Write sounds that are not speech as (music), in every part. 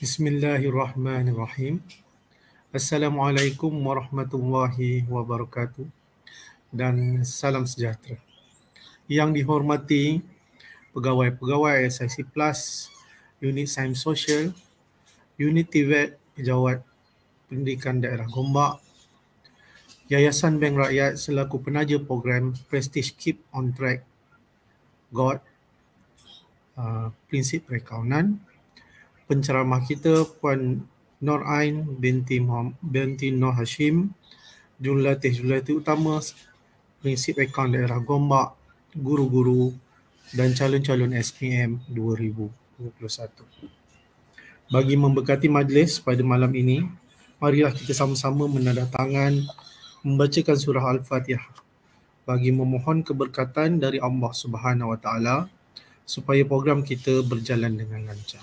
Bismillahirrahmanirrahim. Assalamualaikum warahmatullahi wabarakatuh dan salam sejahtera. Yang dihormati pegawai-pegawai SIC Plus, Unit Sains Sosial, Unit TVET, Pejabat Pendidikan Daerah Gombak, Yayasan Bank Rakyat selaku penaja program Prestige Keep on Track, GOT, uh, Prinsip Perakaunan, penceramah kita Puan Nur Ain binti Muhammad, binti Nur Hashim jurulatih jurulatih utama prinsip akaun daerah Gombak guru-guru dan calon-calon SPM 2021. Bagi membekati majlis pada malam ini, marilah kita sama-sama menandatangan membacakan surah Al-Fatihah bagi memohon keberkatan dari Allah Subhanahu Wa supaya program kita berjalan dengan lancar.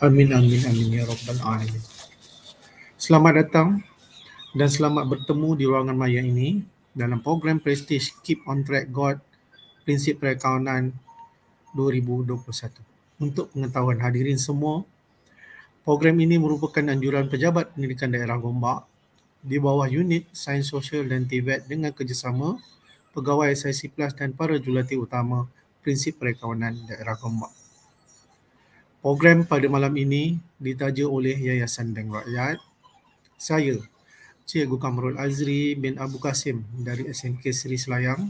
Amin amin amin ya rabbal alamin. Selamat datang dan selamat bertemu di ruangan maya ini dalam program Prestige Keep on Track God Prinsip Perakaunan 2021. Untuk pengetahuan hadirin semua, program ini merupakan anjuran pejabat pendidikan daerah Gombak di bawah unit Sains Sosial dan TVET e dengan kerjasama pegawai SIC Plus dan para julati utama Prinsip Perakaunan daerah Gombak. Program pada malam ini ditaja oleh Yayasan Bank Rakyat. Saya, Cikgu Kamrul Azri bin Abu Kasim dari SMK Seri Selayang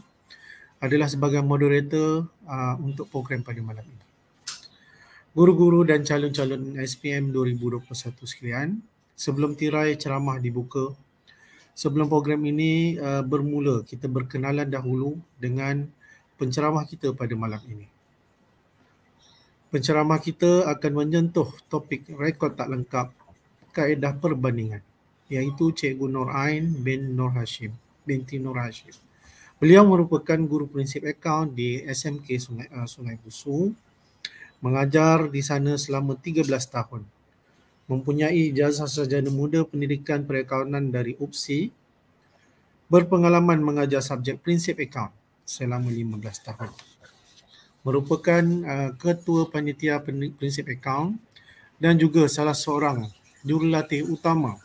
adalah sebagai moderator uh, untuk program pada malam ini. Guru-guru dan calon-calon SPM 2021 sekalian, sebelum tirai ceramah dibuka, sebelum program ini uh, bermula, kita berkenalan dahulu dengan penceramah kita pada malam ini penceramah kita akan menyentuh topik rekod tak lengkap kaedah perbandingan iaitu Cikgu Nur Ain bin Nur Hashim binti Nur Hashim. Beliau merupakan guru prinsip akaun di SMK Sungai, uh, Sungai Busu, mengajar di sana selama 13 tahun. Mempunyai ijazah sarjana muda pendidikan perakaunan dari UPSI, berpengalaman mengajar subjek prinsip akaun selama 15 tahun merupakan uh, ketua panitia prinsip account dan juga salah seorang jurulatih utama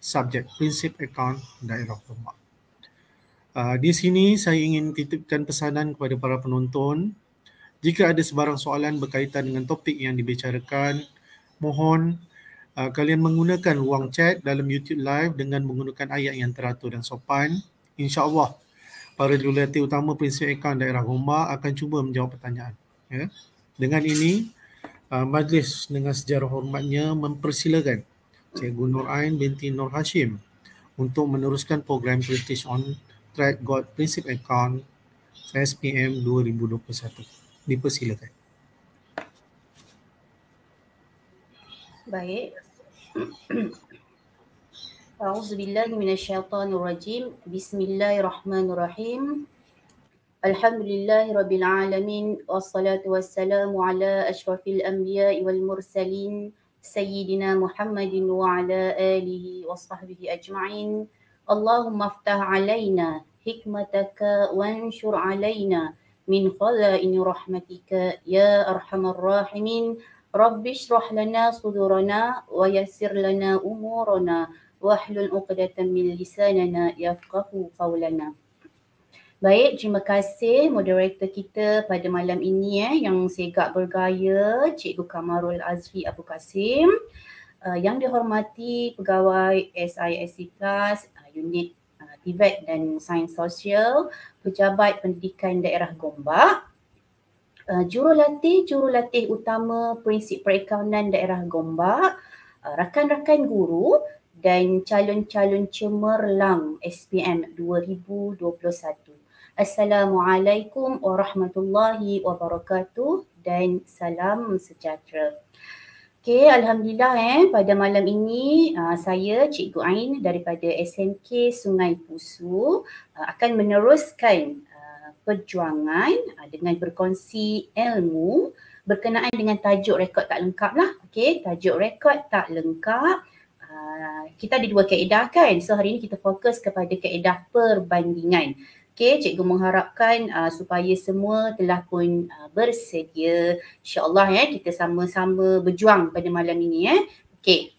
subjek prinsip account daerah Pemak. Uh, di sini saya ingin titipkan pesanan kepada para penonton jika ada sebarang soalan berkaitan dengan topik yang dibicarakan mohon uh, kalian menggunakan ruang chat dalam YouTube live dengan menggunakan ayat yang teratur dan sopan insyaallah para jurulatih utama prinsip akaun daerah Gombak akan cuba menjawab pertanyaan. Ya. Dengan ini, uh, majlis dengan sejarah hormatnya mempersilakan Cikgu Nur Ain binti Nur Hashim untuk meneruskan program British on Track God Prinsip Account SPM 2021. Dipersilakan. Baik. أعوذ بالله من الشيطان الرجيم بسم الله الرحمن الرحيم الحمد لله رب العالمين والصلاة والسلام على أشرف الأنبياء والمرسلين سيدنا محمد وعلى آله وصحبه أجمعين اللهم افتح علينا حكمتك وانشر علينا من خزائن رحمتك يا أرحم الراحمين رب اشرح لنا صدورنا ويسر لنا أمورنا wahlul uqdatan min lisanana yafqahu qawlana. Baik, terima kasih moderator kita pada malam ini eh, yang segak bergaya, Cikgu Kamarul Azri Abu Kasim. Uh, yang dihormati pegawai SISC Plus, uh, unit TVET uh, dan Sains Sosial, Pejabat Pendidikan Daerah Gombak. Uh, jurulatih, jurulatih utama prinsip perakaunan daerah Gombak, uh, rakan-rakan guru, dan calon-calon cemerlang SPM 2021. Assalamualaikum warahmatullahi wabarakatuh dan salam sejahtera. Okay, Alhamdulillah eh, pada malam ini uh, saya Cikgu Ain daripada SMK Sungai Pusu uh, akan meneruskan uh, perjuangan uh, dengan berkongsi ilmu berkenaan dengan tajuk rekod tak lengkap lah. Okay, tajuk rekod tak lengkap. Ah, kita ada dua kaedah kan. So hari ini kita fokus kepada kaedah perbandingan. Okey, cikgu mengharapkan uh, supaya semua telah pun uh, bersedia. InsyaAllah ya, kita sama-sama berjuang pada malam ini ya. Okey.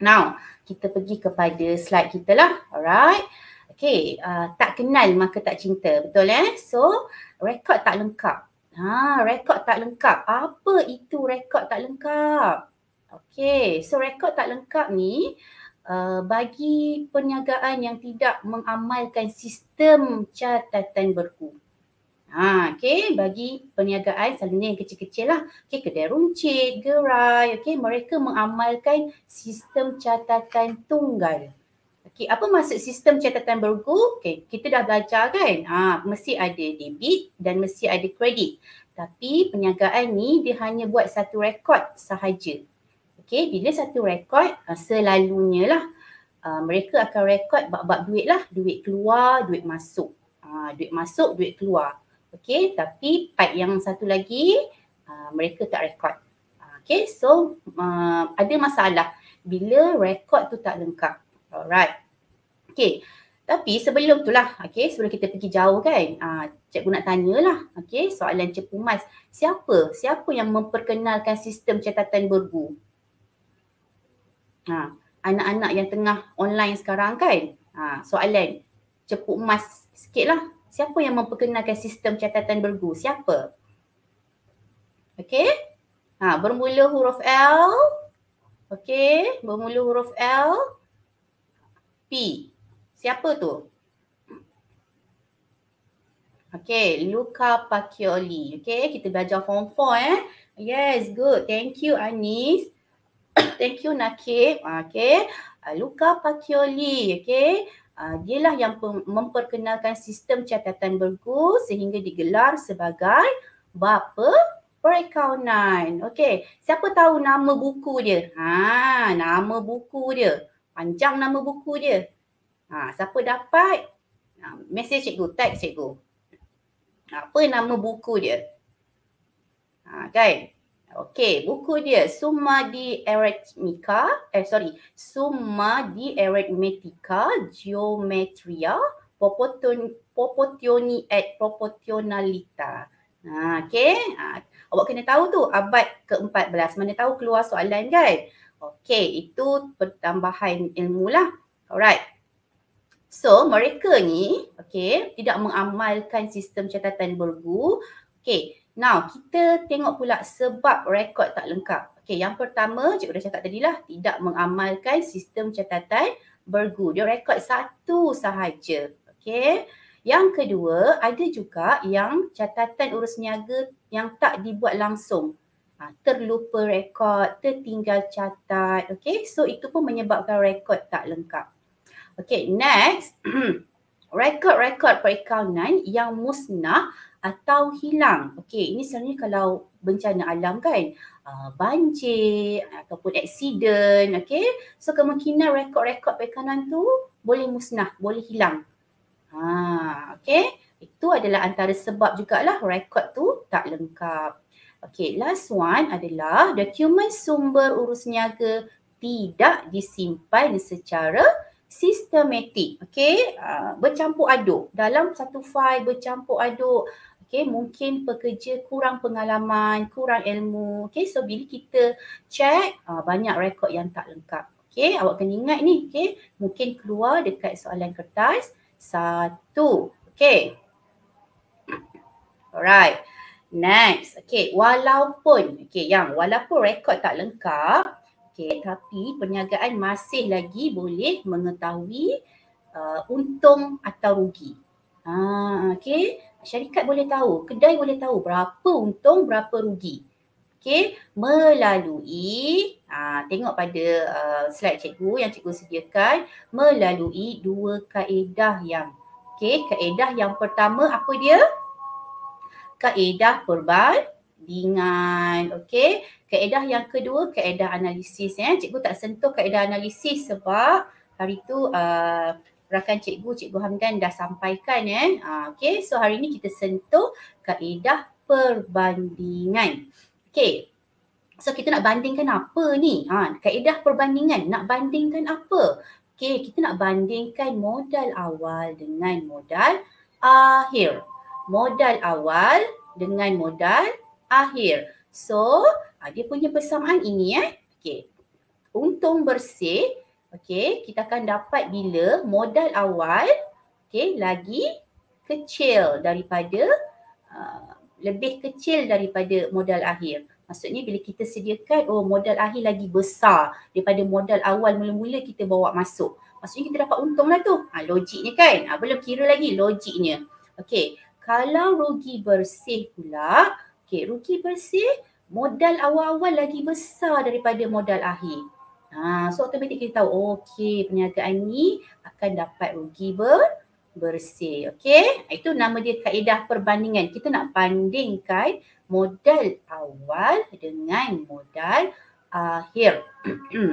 Now, kita pergi kepada slide kita lah. Alright. Okey, uh, tak kenal maka tak cinta. Betul ya? So, rekod tak lengkap. Ha, rekod tak lengkap. Apa itu rekod tak lengkap? Okey, so rekod tak lengkap ni uh, bagi perniagaan yang tidak mengamalkan sistem catatan berku. Ha, okey, bagi perniagaan selalunya yang kecil-kecil lah. okay kedai runcit, gerai, okay mereka mengamalkan sistem catatan tunggal. Okay, apa maksud sistem catatan berku? Okay, kita dah belajar kan? Ha, mesti ada debit dan mesti ada kredit. Tapi perniagaan ni dia hanya buat satu rekod sahaja. Okey, bila satu rekod, uh, selalunya lah uh, mereka akan rekod bab-bab duit lah. Duit keluar, duit masuk. Uh, duit masuk, duit keluar. Okey, tapi part yang satu lagi, uh, mereka tak rekod. Uh, okay, so uh, ada masalah bila rekod tu tak lengkap. Alright. okey. tapi sebelum tu lah, okay, sebelum kita pergi jauh kan, uh, cikgu nak tanyalah, okay, soalan cikgu Mas, siapa, siapa yang memperkenalkan sistem catatan berbu? ha, anak-anak yang tengah online sekarang kan. Ha, soalan, cepuk emas sikit lah. Siapa yang memperkenalkan sistem catatan bergu? Siapa? Okay. Ha, bermula huruf L. Okay. Bermula huruf L. P. Siapa tu? Okay. Luca Pacioli. Okay. Kita belajar form 4 eh. Yes. Good. Thank you Anis. (coughs) Thank you Nakib. Okay. Uh, ah, Luca Pacioli. Okay. Uh, ah, dialah yang memperkenalkan sistem catatan berku, sehingga digelar sebagai bapa perakaunan. Okey, siapa tahu nama buku dia? Ha, nama buku dia. Panjang nama buku dia. Ha, siapa dapat? Ha, mesej cikgu, teks cikgu. Apa nama buku dia? Ha, kan? Okey, buku dia Summa di Arithmetica, eh sorry, Summa di Arithmetica Geometria Popoton Popotioni et Proportionalita. Ha, okey. Ha, awak kena tahu tu abad ke-14. Mana tahu keluar soalan kan? Okey, itu pertambahan ilmu lah. Alright. So, mereka ni, okey, tidak mengamalkan sistem catatan bergu. Okey, Now, kita tengok pula sebab rekod tak lengkap. Okay, yang pertama, cikgu dah cakap tadi lah, tidak mengamalkan sistem catatan bergu. Dia rekod satu sahaja. Okay. Yang kedua, ada juga yang catatan urus niaga yang tak dibuat langsung. Ha, terlupa rekod, tertinggal catat. Okay, so itu pun menyebabkan rekod tak lengkap. Okay, next. (clears throat) rekod-rekod perikaunan yang musnah atau hilang. Okey, ini sebenarnya kalau bencana alam kan, uh, banjir ataupun aksiden, okey. So kemungkinan rekod-rekod pekanan tu boleh musnah, boleh hilang. Ha, okey. Itu adalah antara sebab jugalah rekod tu tak lengkap. Okey, last one adalah dokumen sumber urus niaga tidak disimpan secara sistematik. Okey, uh, bercampur aduk. Dalam satu fail bercampur aduk Okay, mungkin pekerja kurang pengalaman, kurang ilmu. Okay, so bila kita check, uh, banyak rekod yang tak lengkap. Okay, awak kena ingat ni. Okay, mungkin keluar dekat soalan kertas satu. Okay. Alright. Next. Okay, walaupun, okay, yang walaupun rekod tak lengkap, okay, tapi perniagaan masih lagi boleh mengetahui uh, untung atau rugi. Ah, okay, syarikat boleh tahu, kedai boleh tahu berapa untung, berapa rugi. Okey, melalui aa, ha, tengok pada uh, slide cikgu yang cikgu sediakan melalui dua kaedah yang okey, kaedah yang pertama apa dia? Kaedah perbandingan, dengan okey kaedah yang kedua kaedah analisis ya cikgu tak sentuh kaedah analisis sebab hari tu uh, rakan cikgu cikgu Hamdan dah sampaikan eh. Uh, ah, okay so hari ni kita sentuh kaedah perbandingan. Okay so kita nak bandingkan apa ni? Ha, kaedah perbandingan nak bandingkan apa? Okay kita nak bandingkan modal awal dengan modal akhir. Modal awal dengan modal akhir. So ah, dia punya persamaan ini eh. Okay. Untung bersih Okey, kita akan dapat bila modal awal okey lagi kecil daripada uh, lebih kecil daripada modal akhir. Maksudnya bila kita sediakan oh modal akhir lagi besar daripada modal awal mula-mula kita bawa masuk. Maksudnya kita dapat untunglah tu. Ha, logiknya kan? Ha, belum kira lagi logiknya. Okey, kalau rugi bersih pula, okey rugi bersih modal awal-awal lagi besar daripada modal akhir. Ha, so automatik kita tahu okey perniagaan ni akan dapat rugi ber bersih. Okey. Ah, itu nama dia kaedah perbandingan. Kita nak bandingkan modal awal dengan modal akhir. (clears throat)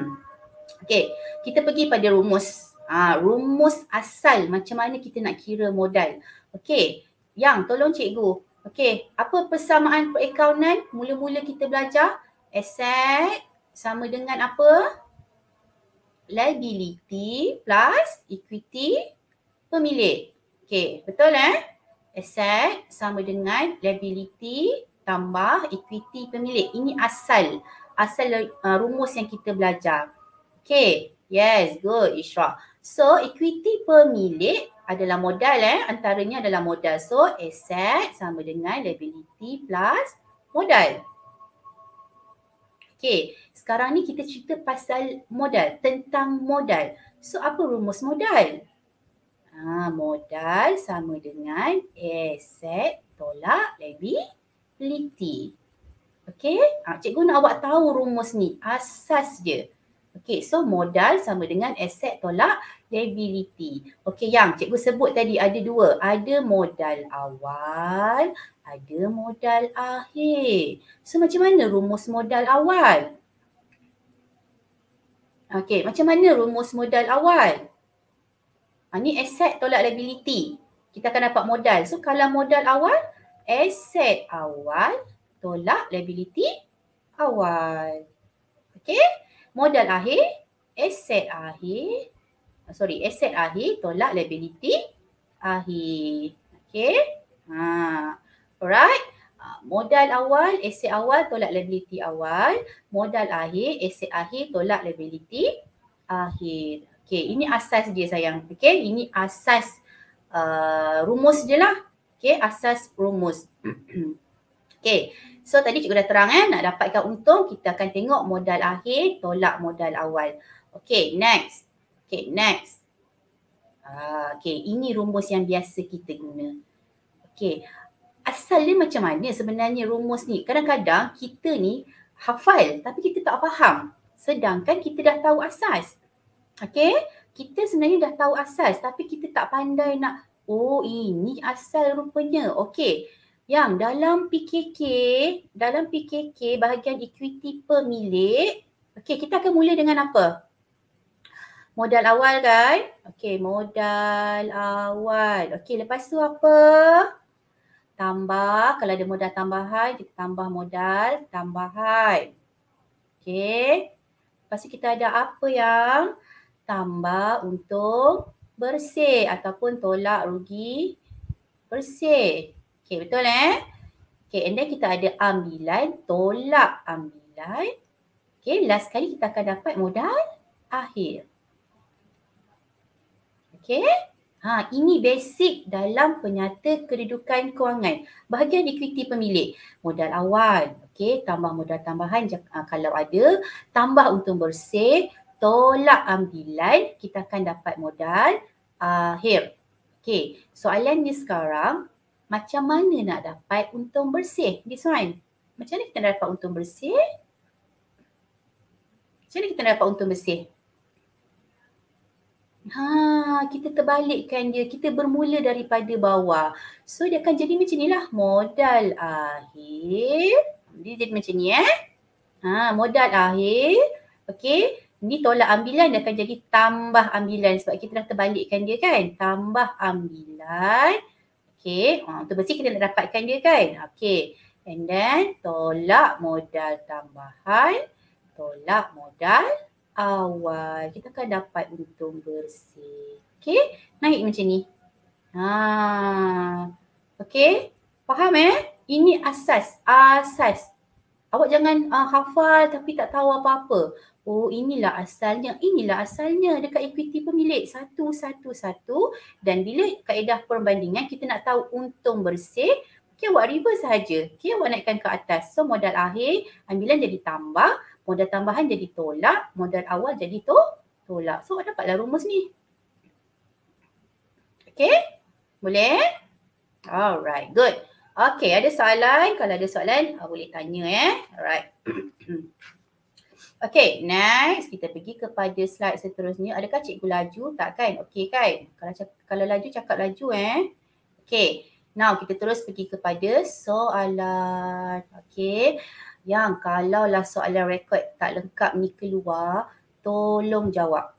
okey. Kita pergi pada rumus. Ha, rumus asal macam mana kita nak kira modal. Okey. Yang tolong cikgu. Okey. Apa persamaan perakaunan? Mula-mula kita belajar. Aset sama dengan apa? liability plus equity pemilik. Okay, betul eh? Asset sama dengan liability tambah equity pemilik. Ini asal. Asal uh, rumus yang kita belajar. Okay, yes, good, Isra. So, equity pemilik adalah modal eh. Antaranya adalah modal. So, asset sama dengan liability plus modal. Okay, sekarang ni kita cerita pasal modal, tentang modal. So, apa rumus modal? Ha, modal sama dengan aset tolak liability. Okay, ha, cikgu nak awak tahu rumus ni, asas dia. Okay, so modal sama dengan aset tolak liability. Okay, yang cikgu sebut tadi ada dua. Ada modal awal, ada modal akhir. So, macam mana rumus modal awal? Okay, macam mana rumus modal awal? Ha, ni aset tolak liability. Kita akan dapat modal. So, kalau modal awal, aset awal tolak liability awal. Okay? modal akhir, aset akhir, ah, sorry, aset akhir tolak liability akhir. Okay. Ha. Ah, alright. Ah, modal awal, aset awal tolak liability awal. Modal akhir, aset akhir tolak liability akhir. Okay, ini asas dia sayang. Okay, ini asas uh, rumus je lah. Okay, asas rumus. (clears throat) okay, So tadi cikgu dah terang eh, nak dapatkan untung kita akan tengok modal akhir tolak modal awal. Okay, next. Okay, next. Ah, okay, ini rumus yang biasa kita guna. Okay, asal dia macam mana sebenarnya rumus ni? Kadang-kadang kita ni hafal tapi kita tak faham. Sedangkan kita dah tahu asas. Okay, kita sebenarnya dah tahu asas tapi kita tak pandai nak, oh ini asal rupanya. Okay, yang dalam PKK, dalam PKK bahagian equity pemilik, okey kita akan mula dengan apa? Modal awal kan? Okey, modal awal. Okey, lepas tu apa? Tambah, kalau ada modal tambahan, kita tambah modal tambahan. Okey. Lepas tu kita ada apa yang tambah untuk bersih ataupun tolak rugi bersih. Okey, betul eh? Okey, and then kita ada ambilan, tolak ambilan. Okey, last kali kita akan dapat modal akhir. Okey? Ha, ini basic dalam penyata kedudukan kewangan. Bahagian equity pemilik. Modal awal. Okay, tambah modal tambahan ah, kalau ada. Tambah untung bersih. Tolak ambilan. Kita akan dapat modal akhir. Okay. soalan ni sekarang macam mana nak dapat untung bersih? This one. Macam mana kita nak dapat untung bersih? Macam mana kita nak dapat untung bersih? Ha, kita terbalikkan dia. Kita bermula daripada bawah. So dia akan jadi macam inilah modal akhir. Dia jadi macam ni eh. Ha, modal akhir. Okey. Ni tolak ambilan dia akan jadi tambah ambilan sebab kita dah terbalikkan dia kan. Tambah ambilan. Okey, ha, untuk besi kita nak dapatkan dia kan. Okey, and then tolak modal tambahan, tolak modal awal. Kita akan dapat untung bersih. Okey, naik macam ni. Ha. Okey, faham eh? Ini asas, asas. Awak jangan uh, hafal tapi tak tahu apa-apa oh inilah asalnya, inilah asalnya dekat equity pemilik satu, satu, satu dan bila kaedah perbandingan kita nak tahu untung bersih Okay, awak reverse sahaja. Okay, awak naikkan ke atas. So, modal akhir, ambilan jadi tambah. Modal tambahan jadi tolak. Modal awal jadi to tolak. So, awak dapatlah rumus ni. Okay? Boleh? Alright, good. Okay, ada soalan? Kalau ada soalan, boleh tanya eh. Alright. (clears throat) Okay, next kita pergi kepada slide seterusnya. Adakah cikgu laju? Tak kan? Okay kan? Kalau kalau laju, cakap laju eh. Okay, now kita terus pergi kepada soalan. Okay, yang kalaulah soalan rekod tak lengkap ni keluar, tolong jawab.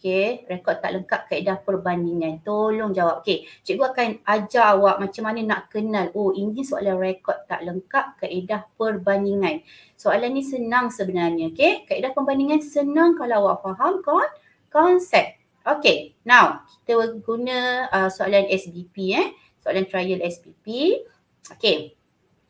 Okay, rekod tak lengkap kaedah perbandingan. Tolong jawab. Okay, cikgu akan ajar awak macam mana nak kenal. Oh, ini soalan rekod tak lengkap kaedah perbandingan. Soalan ni senang sebenarnya. Okay, kaedah perbandingan senang kalau awak faham kon konsep. Okay, now kita guna uh, soalan SBP eh. Soalan trial SBP. Okay,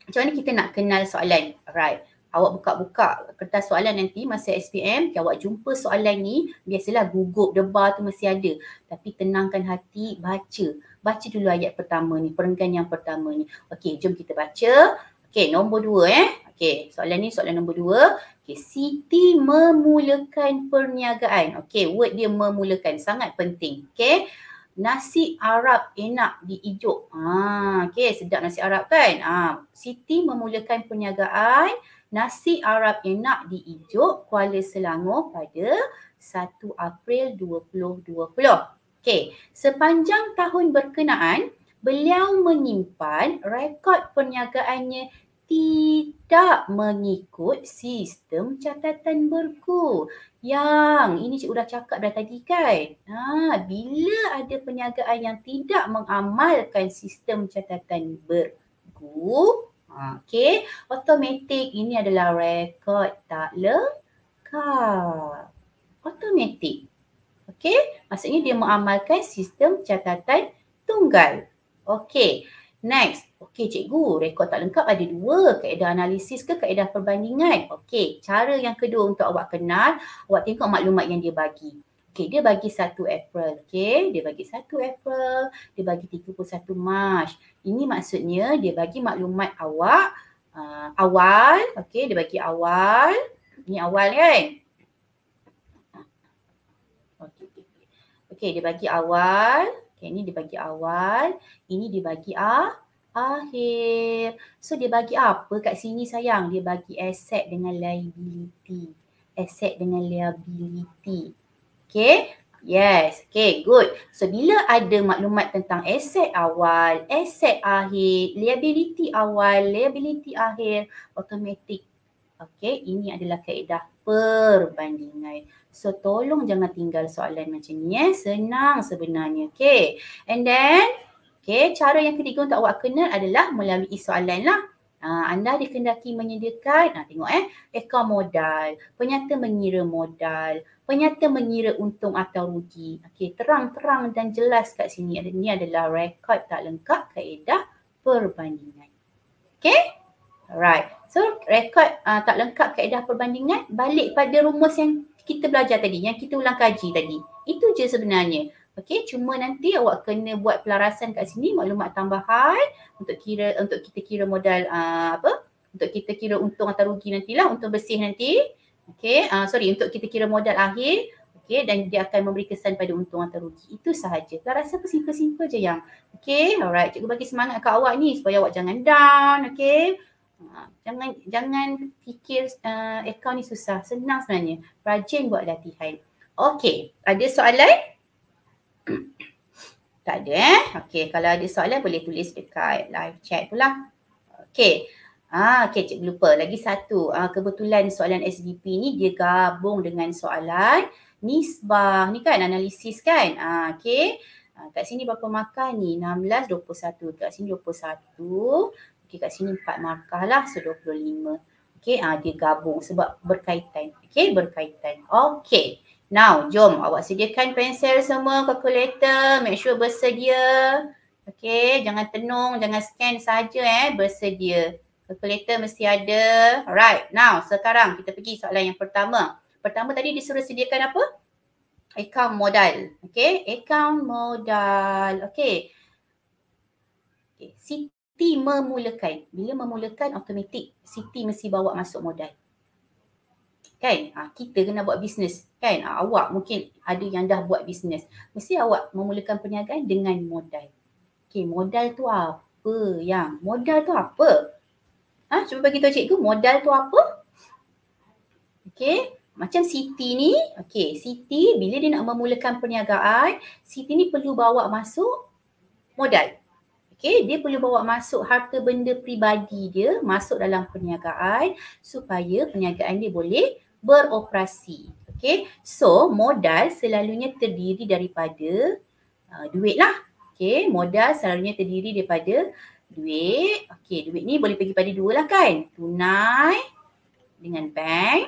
macam mana kita nak kenal soalan? Alright awak buka-buka kertas soalan nanti masa SPM, okay, awak jumpa soalan ni, biasalah gugup, debar tu mesti ada. Tapi tenangkan hati, baca. Baca dulu ayat pertama ni, perenggan yang pertama ni. Okey, jom kita baca. Okey, nombor dua eh. Okey, soalan ni soalan nombor dua. Okey, Siti memulakan perniagaan. Okey, word dia memulakan. Sangat penting. Okey, nasi Arab enak di Ah, okey, sedap nasi Arab kan? Ah, Siti memulakan perniagaan. Nasi Arab Enak di Ijuk, Kuala Selangor pada 1 April 2020. Okey, sepanjang tahun berkenaan, beliau menyimpan rekod perniagaannya tidak mengikut sistem catatan berku. Yang ini cikgu dah cakap dah tadi kan? Ha, bila ada perniagaan yang tidak mengamalkan sistem catatan berku, Okay, automatic ini adalah rekod tak lengkap. Automatic. Okay, maksudnya dia mengamalkan sistem catatan tunggal. Okay, next. Okay, cikgu, rekod tak lengkap ada dua. Kaedah analisis ke kaedah perbandingan? Okay, cara yang kedua untuk awak kenal, awak tengok maklumat yang dia bagi. Okay, dia bagi satu April, okay? Dia bagi satu April, dia bagi 31 Mac. Ini maksudnya dia bagi maklumat awak uh, awal, okay? Dia bagi awal. Ini awal kan? Okay, okay dia bagi awal. Okay, ini dia bagi awal. Ini dia bagi ah, akhir. So, dia bagi apa kat sini sayang? Dia bagi aset dengan liability. Aset dengan liability. Okay. Yes. Okay. Good. So, bila ada maklumat tentang aset awal, aset akhir, liability awal, liability akhir, automatic. Okay. Ini adalah kaedah perbandingan. So, tolong jangan tinggal soalan macam ni. Eh. Senang sebenarnya. Okay. And then, okay. Cara yang ketiga untuk awak kenal adalah melalui soalan lah. Uh, anda dikendaki menyediakan, nah, ha, tengok eh, ekor modal, penyata mengira modal, menyata mengira untung atau rugi. Okey, terang-terang dan jelas kat sini. Ini adalah rekod tak lengkap kaedah perbandingan. Okey? Alright. So, rekod uh, tak lengkap kaedah perbandingan balik pada rumus yang kita belajar tadi, yang kita ulang kaji tadi. Itu je sebenarnya. Okey, cuma nanti awak kena buat pelarasan kat sini maklumat tambahan untuk kira untuk kita kira modal uh, apa? Untuk kita kira untung atau rugi nantilah, untuk bersih nanti. Okay, uh, ah, sorry untuk kita kira modal akhir okay, dan dia akan memberi kesan pada untung atau rugi. Itu sahaja. Saya rasa simple-simple je yang. okay, alright. Cikgu bagi semangat kat awak ni supaya awak jangan down, okay? Ah, jangan jangan fikir uh, akaun ni susah. Senang sebenarnya. Rajin buat latihan. Okay, ada soalan? tak ada eh. Okey, kalau ada soalan boleh tulis dekat live chat pula. okay. Ah, okay, cikgu lupa. Lagi satu, ah, kebetulan soalan SDP ni dia gabung dengan soalan nisbah. Ni kan analisis kan? Ah, okay. Ah, kat sini berapa markah ni? 16, 21. Kat sini 21. Okay, kat sini 4 markah lah. So, 25. Okay, ah, dia gabung sebab berkaitan. Okay, berkaitan. Okay. Now, jom awak sediakan pensel semua, kalkulator, Make sure bersedia. Okay, jangan tenung, jangan scan saja eh. Bersedia. Calculator mesti ada. Alright. Now sekarang kita pergi soalan yang pertama. Pertama tadi disuruh sediakan apa? account modal. Okay. account modal. Okay. okay. Siti memulakan. Bila memulakan automatik Siti mesti bawa masuk modal. Kan? Ha, kita kena buat bisnes. Kan? Ha, awak mungkin ada yang dah buat bisnes. Mesti awak memulakan perniagaan dengan modal. Okay. Modal tu apa? Yang modal tu apa? Ha, cuba bagi tahu cikgu modal tu apa? Okey, macam Siti ni, okey, Siti bila dia nak memulakan perniagaan, Siti ni perlu bawa masuk modal. Okey, dia perlu bawa masuk harta benda peribadi dia masuk dalam perniagaan supaya perniagaan dia boleh beroperasi. Okey, so modal selalunya terdiri daripada uh, duit lah. Okey, modal selalunya terdiri daripada duit. Okey, duit ni boleh pergi pada dua lah kan. Tunai dengan bank.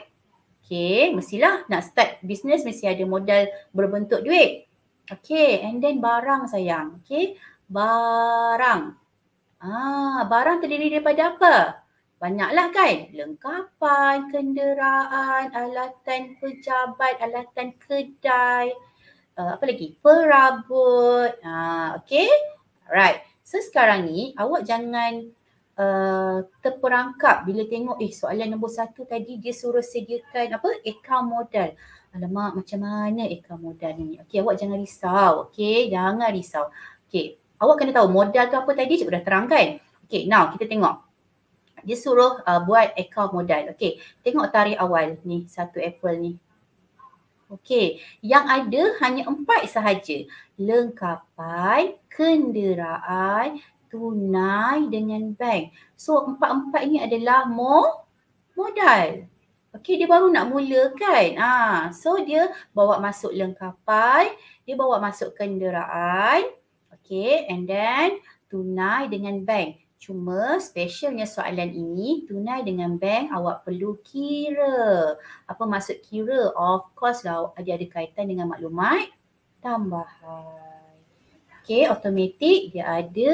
Okey, mestilah nak start bisnes mesti ada modal berbentuk duit. Okey, and then barang sayang. Okey, barang. Ah, barang terdiri daripada apa? Banyaklah kan? Lengkapan, kenderaan, alatan pejabat, alatan kedai, uh, apa lagi? Perabot. Ah, okey. right sekarang ni awak jangan uh, terperangkap bila tengok eh soalan nombor satu tadi dia suruh sediakan apa akaun modal. Alamak macam mana akaun modal ni? Okey awak jangan risau. Okey jangan risau. Okey awak kena tahu modal tu apa tadi cikgu dah terangkan. Okey now kita tengok. Dia suruh uh, buat akaun modal. Okey tengok tarikh awal ni satu April ni. Okey yang ada hanya empat sahaja. Lengkapai kenderaan tunai dengan bank. So empat-empat ini adalah mo modal. Okey dia baru nak mula kan. Ha, so dia bawa masuk lengkapai, dia bawa masuk kenderaan. Okey and then tunai dengan bank. Cuma specialnya soalan ini tunai dengan bank awak perlu kira. Apa maksud kira? Of course lah dia ada kaitan dengan maklumat tambahan. Okey, automatik dia ada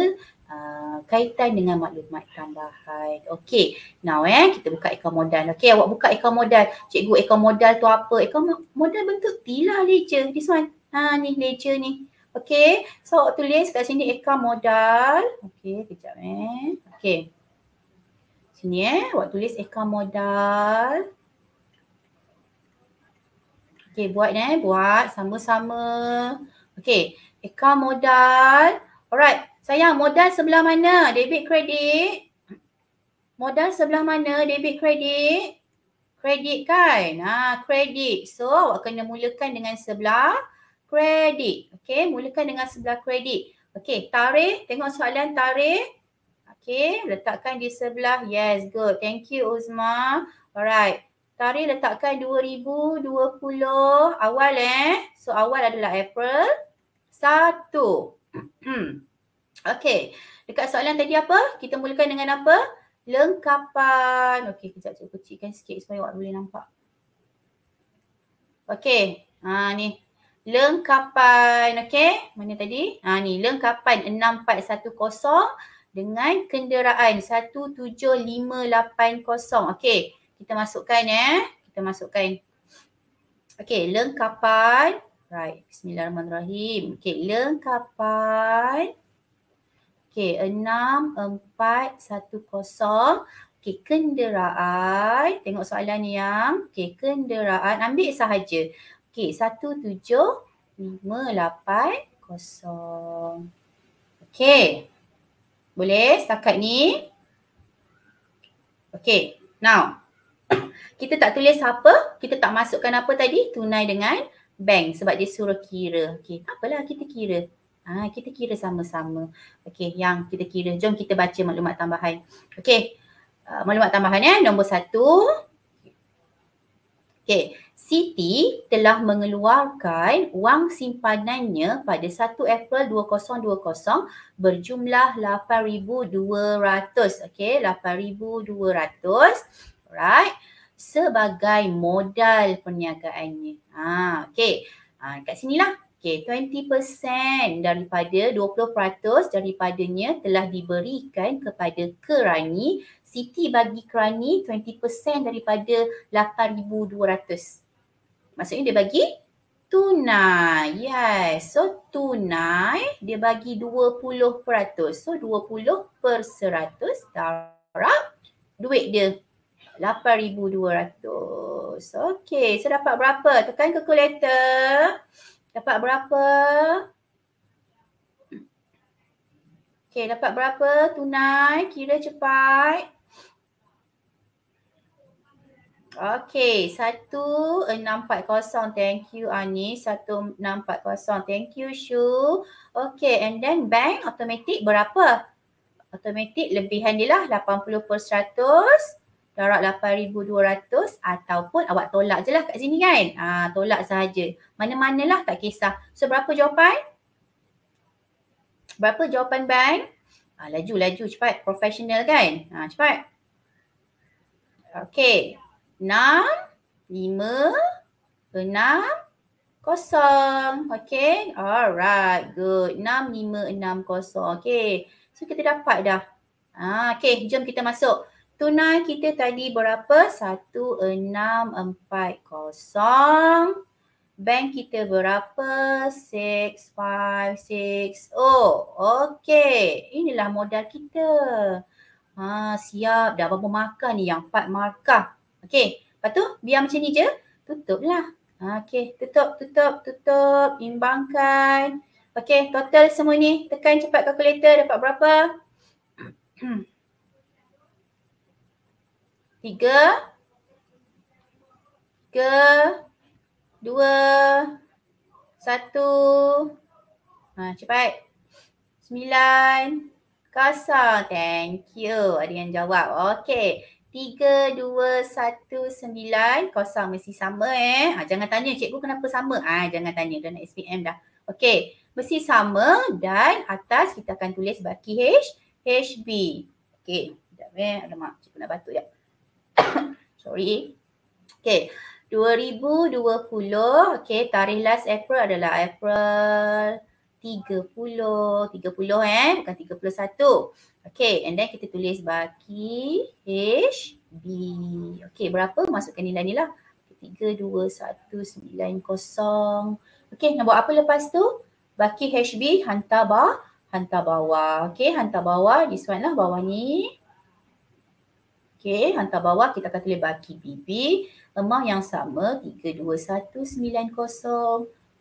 uh, kaitan dengan maklumat tambahan. Okey, now eh, kita buka ekor modal. Okey, awak buka ekor modal. Cikgu, ekor modal tu apa? Ekor modal bentuk T lah, ledger. This one. Ha, ni ledger ni. Okey, so awak tulis kat sini ekor modal. Okey, kejap eh. Okey. Sini eh, awak tulis ekor modal. Okey, buat eh. Buat sama-sama. Okey. Ekam modal. Alright. Sayang, modal sebelah mana? Debit kredit. Modal sebelah mana? Debit kredit. Kredit kan? Ha, kredit. So, awak kena mulakan dengan sebelah kredit. Okey, mulakan dengan sebelah kredit. Okey, tarik. Tengok soalan tarik. Okey, letakkan di sebelah. Yes, good. Thank you, Uzma. Alright. Tarikh letakkan 2020 awal eh. So awal adalah April 1. (clears throat) okay. Dekat soalan tadi apa? Kita mulakan dengan apa? Lengkapan. Okay kejap saya kecilkan sikit supaya awak boleh nampak. Okay. Ha, ni. Lengkapan. Okay. Mana tadi? Ha, ni. Lengkapan 6410 dengan kenderaan 17580. Okay kita masukkan eh. Kita masukkan. Okey, lengkapan. Right, bismillahirrahmanirrahim. Okey, lengkapan. Okey, enam, empat, satu, kosong. Okey, kenderaan. Tengok soalan ni yang. Okey, kenderaan. Ambil sahaja. Okey, satu, tujuh, lima, lapan, kosong. Okey. Boleh setakat ni? Okey, now kita tak tulis apa, kita tak masukkan apa tadi, tunai dengan bank sebab dia suruh kira. Okey, apalah kita kira. Ha, kita kira sama-sama. Okey, yang kita kira. Jom kita baca maklumat tambahan. Okey, uh, maklumat tambahan eh. Nombor satu. Okey, Siti telah mengeluarkan wang simpanannya pada 1 April 2020 berjumlah 8200 okey 8200 Alright. Sebagai modal perniagaannya. Ha, okay. Ha, kat lah. Okay, 20% daripada 20% daripadanya telah diberikan kepada kerani. Siti bagi kerani 20% daripada 8,200. Maksudnya dia bagi tunai. Yes. So tunai dia bagi 20%. So 20 per 100 darab duit dia 8200. Okey, so dapat berapa? Tekan kalkulator. Dapat berapa? Okey, dapat berapa tunai? Kira cepat. Okey, 1640. Thank you Ani. 1640. Thank you Shu. Okey, and then bank automatic berapa? Automatik lebih handilah 80 per 100 darab 8200 ataupun awak tolak je lah kat sini kan. Ha, tolak sahaja. Mana-manalah tak kisah. So berapa jawapan? Berapa jawapan bank? Ha, laju, laju. Cepat. Professional kan? Ha, cepat. Okay. 6, 5, 6, 0. Okay. Alright. Good. 6, 5, 6, 0. Okay. So kita dapat dah. Ha, okay. Jom kita masuk. Tunai kita tadi berapa? 1640. Bank kita berapa? 6560. Oh, okey. Inilah modal kita. Ha, siap dah berapa markah ni yang 4 markah. Okey. Lepas tu biar macam ni je. Tutuplah. Okey, tutup, tutup, tutup, imbangkan. Okey, total semua ni tekan cepat kalkulator dapat berapa? (clears throat) Tiga. Ke. Dua. Satu. Ha, cepat. Sembilan. Kasar. Thank you. Ada yang jawab. Okey. Tiga, dua, satu, sembilan. Kosar mesti sama eh. Ha, jangan tanya cikgu kenapa sama. Ah, ha, jangan tanya. Dah nak SPM dah. Okey. Mesti sama dan atas kita akan tulis baki H. HB. Okey. Sekejap eh. Alamak. Cikgu nak batuk sekejap sorry. Okay, 2020, okay, tarikh last April adalah April 30, 30 eh, bukan 31. Okay, and then kita tulis bagi HB Okay, berapa? Masukkan nilai ni lah. 3, 2, 1, 9, Okay, nak buat apa lepas tu? bagi HB, hantar bawah. Hantar bawah. Okay, hantar bawah. This one lah, bawah ni. Okey, hantar bawah kita akan tulis bagi BB lemah yang sama 32190.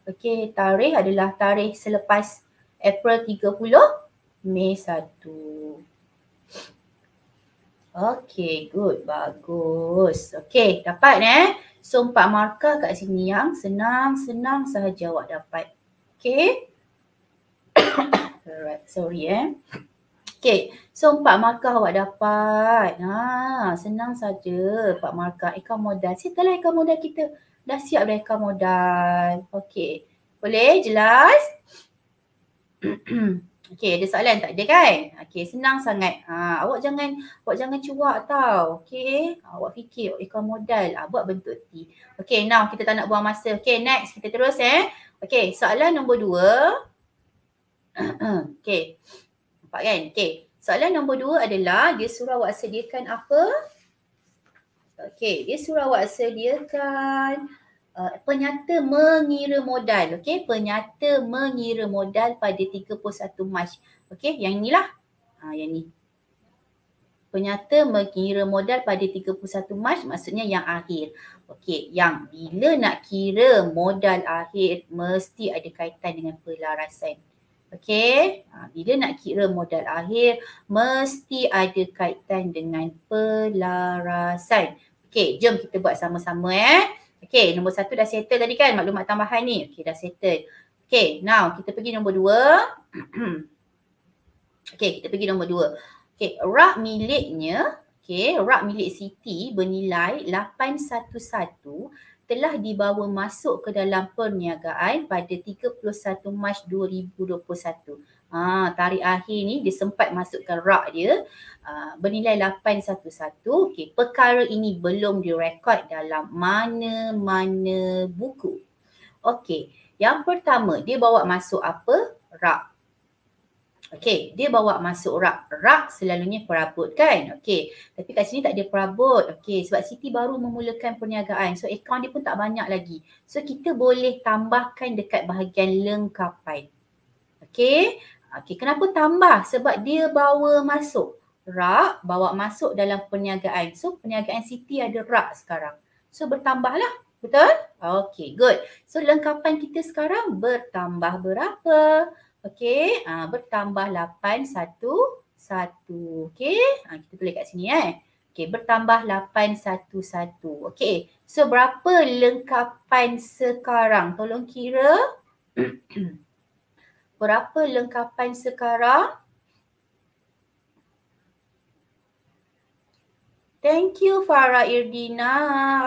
Okey, tarikh adalah tarikh selepas April 30, Mei 1. Okey, good, bagus. Okey, dapat eh. So empat markah kat sini yang senang-senang sahaja awak dapat. Okey. (coughs) Alright, sorry eh sikit. So empat markah awak dapat. Ha, senang saja empat markah ikan modal. Setelah ikan modal kita dah siap dah ikan modal. Okay, Boleh jelas? (clears throat) Okay, ada soalan tak ada kan? Okey, senang sangat. Ha, awak jangan awak jangan cuak tau. Okay, Awak fikir ikan modal ha, buat bentuk T. Okey, now kita tak nak buang masa. Okay, next kita terus eh. Okay, soalan nombor dua. (clears throat) Okay. Nampak kan? Okey. Soalan nombor dua adalah dia suruh awak sediakan apa? okay Dia suruh awak sediakan uh, eh, penyata mengira modal. okay Penyata mengira modal pada 31 Mac. okay Yang inilah. Ha, yang ni. Penyata mengira modal pada 31 Mac maksudnya yang akhir. Okey. Yang bila nak kira modal akhir mesti ada kaitan dengan pelarasan. Okey, ha, bila nak kira modal akhir mesti ada kaitan dengan pelarasan. Okey, jom kita buat sama-sama eh. Okey, nombor satu dah settle tadi kan maklumat tambahan ni. Okey, dah settle. Okey, now kita pergi nombor dua. (clears throat) Okey, kita pergi nombor dua. Okey, rak miliknya, okey, rak milik Siti bernilai 811 telah dibawa masuk ke dalam perniagaan pada 31 Mac 2021. Ha, tarikh akhir ni dia sempat masukkan rak dia ha, bernilai 811. Okey, perkara ini belum direkod dalam mana-mana buku. Okey, yang pertama dia bawa masuk apa? Rak. Okay, dia bawa masuk rak. Rak selalunya perabot kan? Okay, tapi kat sini tak ada perabot. Okay, sebab Siti baru memulakan perniagaan. So, account dia pun tak banyak lagi. So, kita boleh tambahkan dekat bahagian lengkapan. Okay, okay kenapa tambah? Sebab dia bawa masuk. Rak bawa masuk dalam perniagaan. So, perniagaan Siti ada rak sekarang. So, bertambahlah. Betul? Okay, good. So, lengkapan kita sekarang bertambah berapa? Berapa? Okey, uh, bertambah 8, 1, 1. Okey, uh, kita boleh kat sini eh. Okey, bertambah 8, 1, 1. Okey, so berapa lengkapan sekarang? Tolong kira. (coughs) berapa lengkapan sekarang? Thank you Farah Irdina.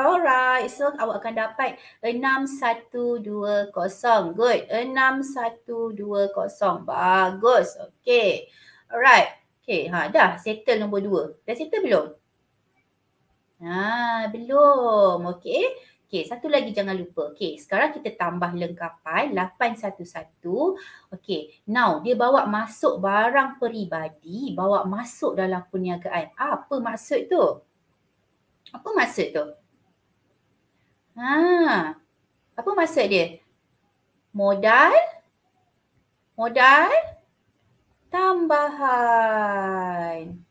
Alright, so awak akan dapat 6120. Good. 6120. Bagus. Okay. Alright. Okay, ha dah settle nombor dua. Dah settle belum? Ha, belum. Okay. Okey, satu lagi jangan lupa. Okey, sekarang kita tambah lengkapan 811. Okey, now dia bawa masuk barang peribadi, bawa masuk dalam perniagaan. Apa maksud tu? Apa maksud tu? Ha. Apa maksud dia? Modal modal tambahan.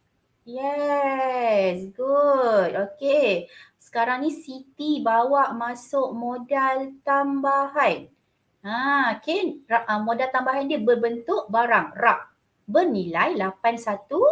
Yes, good. Okay sekarang ni Siti bawa masuk modal tambahan. Ha, okay. Ah, modal tambahan dia berbentuk barang rak bernilai 811.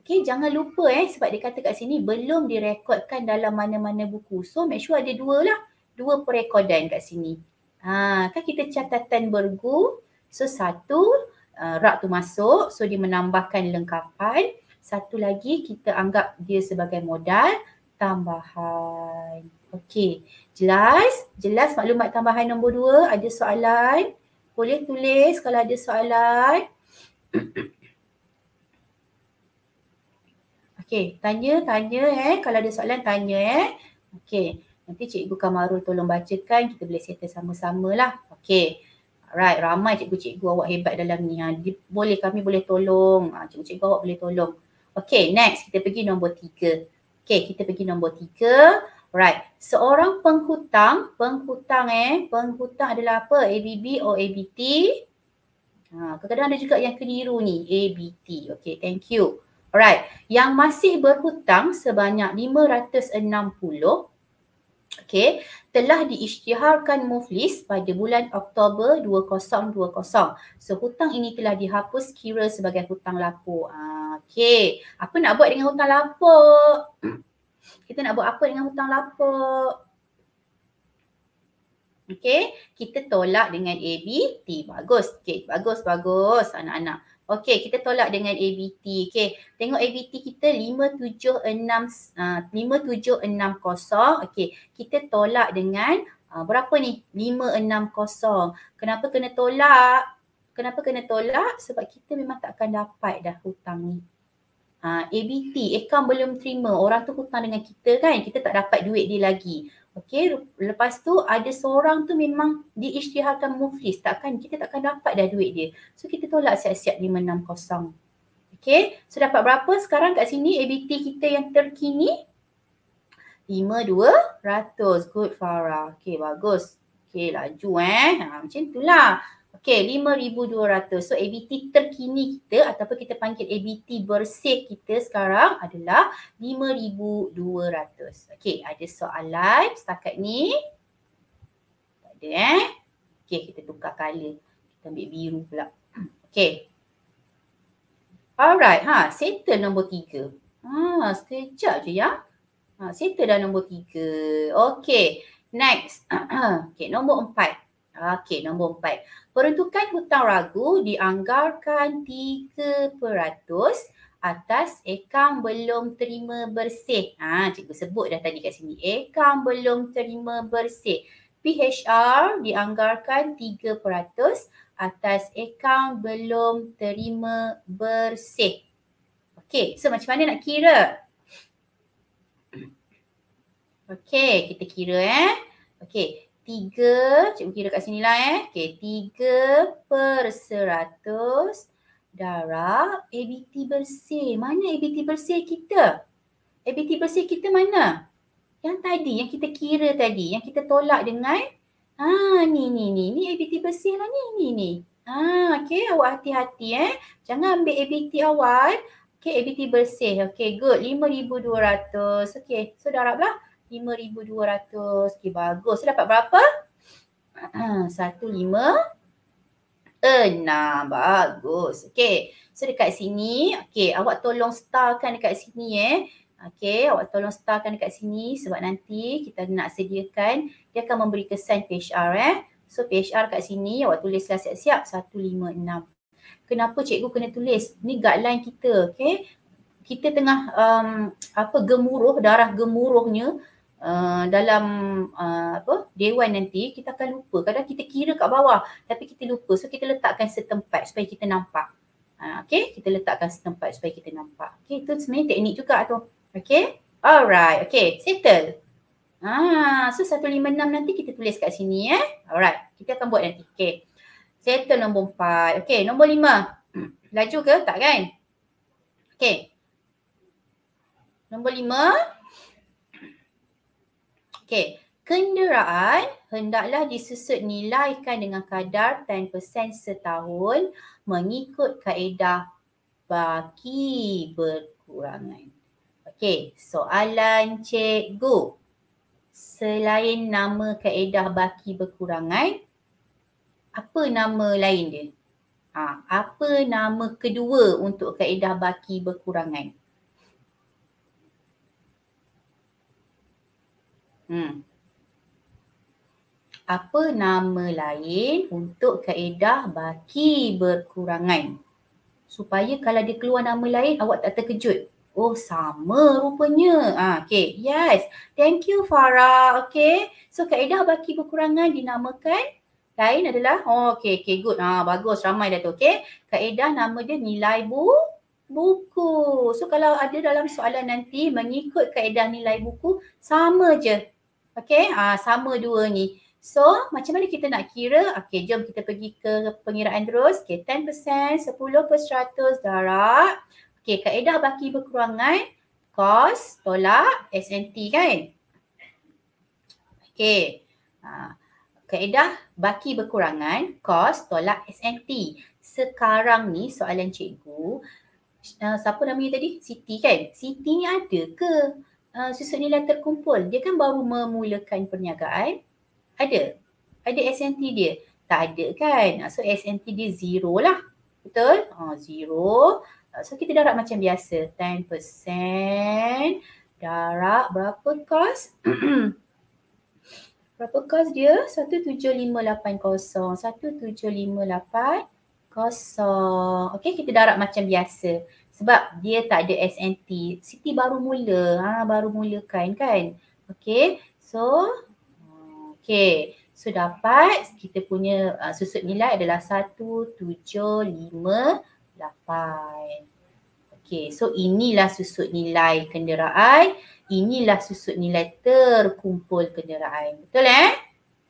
Okey, jangan lupa eh sebab dia kata kat sini belum direkodkan dalam mana-mana buku. So make sure ada dua lah. Dua perekodan kat sini. Ha, kan kita catatan bergu. So satu uh, rak tu masuk. So dia menambahkan lengkapan. Satu lagi kita anggap dia sebagai modal tambahan. Okey, jelas? Jelas maklumat tambahan nombor dua? Ada soalan? Boleh tulis kalau ada soalan. (coughs) Okey, tanya, tanya eh. Kalau ada soalan, tanya eh. Okey, nanti Cikgu Kamarul tolong bacakan. Kita boleh settle sama-sama lah. Okey. Alright, ramai cikgu-cikgu awak hebat dalam ni. Ha. Boleh, kami boleh tolong. cikgu-cikgu ha, awak boleh tolong. Okey, next. Kita pergi nombor tiga. Okay, kita pergi nombor tiga. Right. Seorang penghutang, penghutang eh, penghutang adalah apa? ABB or ABT? Ha, kadang-kadang ada juga yang keliru ni, ABT. Okay, thank you. Alright, yang masih berhutang sebanyak 560 Okay, telah diisytiharkan muflis pada bulan Oktober 2020 So hutang ini telah dihapus kira sebagai hutang lapor Ah, Okay, apa nak buat dengan hutang lapuk? Kita nak buat apa dengan hutang lapuk? Okay, kita tolak dengan ABT. Bagus. Okay, bagus, bagus anak-anak. Okay, kita tolak dengan ABT. Okay, tengok ABT kita 576 uh, 5760. Okay, kita tolak dengan uh, berapa ni? 560. Kenapa kena tolak? Kenapa kena tolak? Sebab kita memang tak akan dapat dah hutang ni. Ha, ABT, account belum terima. Orang tu hutang dengan kita kan? Kita tak dapat duit dia lagi. Okay, lepas tu ada seorang tu memang diisytiharkan muflis. Takkan, kita takkan dapat dah duit dia. So kita tolak siap-siap 560. Okay, so dapat berapa sekarang kat sini ABT kita yang terkini? 5200. Good Farah. Okay, bagus. Okay, laju eh. Ha, macam itulah. Okey, 5200. So ABT terkini kita ataupun kita panggil ABT bersih kita sekarang adalah 5200. Okay, ada soalan setakat ni? Tak ada eh? Okey, kita tukar color. Kita ambil biru pula. Okay. Alright, ha, settle nombor tiga. Ha, sekejap je ya. Ha, settle dah nombor tiga. Okay, next. (clears throat) Okay, nombor empat. Okey, nombor empat. Peruntukan hutang ragu dianggarkan 3% atas akaun belum terima bersih. Ha, cikgu sebut dah tadi kat sini. Akaun belum terima bersih. PHR dianggarkan 3% atas akaun belum terima bersih. Okey, so macam mana nak kira? Okey, kita kira eh. Okey, tiga, cikgu kira kat sini lah eh. Okay, tiga per seratus darab ABT bersih. Mana ABT bersih kita? ABT bersih kita mana? Yang tadi, yang kita kira tadi, yang kita tolak dengan ha, ni, ni, ni, ni ABT bersih lah ni, ni, ni. Ha, okey, awak hati-hati eh. Jangan ambil ABT awal. Okey, ABT bersih. Okey, good. 5,200. Okay, so darab lah. 5200. Okey bagus. Saya Dapat berapa? Ah, satu lima enam. Bagus. Okey. So dekat sini. Okey. Awak tolong starkan dekat sini eh. Okey. Awak tolong starkan dekat sini sebab nanti kita nak sediakan. Dia akan memberi kesan PHR eh. So PHR kat sini awak tulislah siap-siap. Satu lima enam. Kenapa cikgu kena tulis? Ni guideline kita. Okey. Kita tengah um, apa gemuruh, darah gemuruhnya uh, dalam uh, apa dewan nanti kita akan lupa kadang kita kira kat bawah tapi kita lupa so kita letakkan setempat supaya kita nampak uh, okey kita letakkan setempat supaya kita nampak okey itu sebenarnya teknik juga tu okey alright okey settle Ah, so 156 nanti kita tulis kat sini eh. Alright, kita akan buat nanti. Okay. Settle nombor 4. Okay, nombor 5. (clears throat) Laju ke tak kan? Okay. Nombor 5. Okay, kenderaan hendaklah disusut nilaikan dengan kadar 10% setahun mengikut kaedah baki berkurangan. Okay, soalan cikgu. Selain nama kaedah baki berkurangan, apa nama lain dia? Ha, apa nama kedua untuk kaedah baki berkurangan? Hmm. Apa nama lain untuk kaedah baki berkurangan? Supaya kalau dia keluar nama lain, awak tak terkejut. Oh, sama rupanya. Ah, okay, yes. Thank you, Farah. Okay. So, kaedah baki berkurangan dinamakan lain adalah, oh, okay, okay, good. Ah, bagus, ramai dah tu. Okay. Kaedah nama dia nilai bu buku. So, kalau ada dalam soalan nanti mengikut kaedah nilai buku, sama je Okay, uh, ah, sama dua ni. So, macam mana kita nak kira? Okay, jom kita pergi ke pengiraan terus. Okay, 10%, 10 per 100 darab. Okay, kaedah baki berkurangan. kos tolak SNT kan? Okay. Uh, ah, kaedah baki berkurangan. kos tolak SNT. Sekarang ni soalan cikgu. Uh, siapa namanya tadi? Siti kan? Siti ni ada ke? Ah, Susun nilai terkumpul. Dia kan baru memulakan perniagaan. Ada. Ada SNT dia. Tak ada kan. Ah, so SNT dia zero lah. Betul? Ha, zero. So kita darab macam biasa. 10% darab berapa kos? (clears throat) berapa kos dia? 17580. 17580. Okay kita darab macam biasa sebab dia tak ada SNT. Siti baru mula, ha, baru mulakan kan. kan? Okay, so okay. So dapat kita punya uh, susut nilai adalah 1, 7, 5, 8. Okay, so inilah susut nilai kenderaan. Inilah susut nilai terkumpul kenderaan. Betul eh?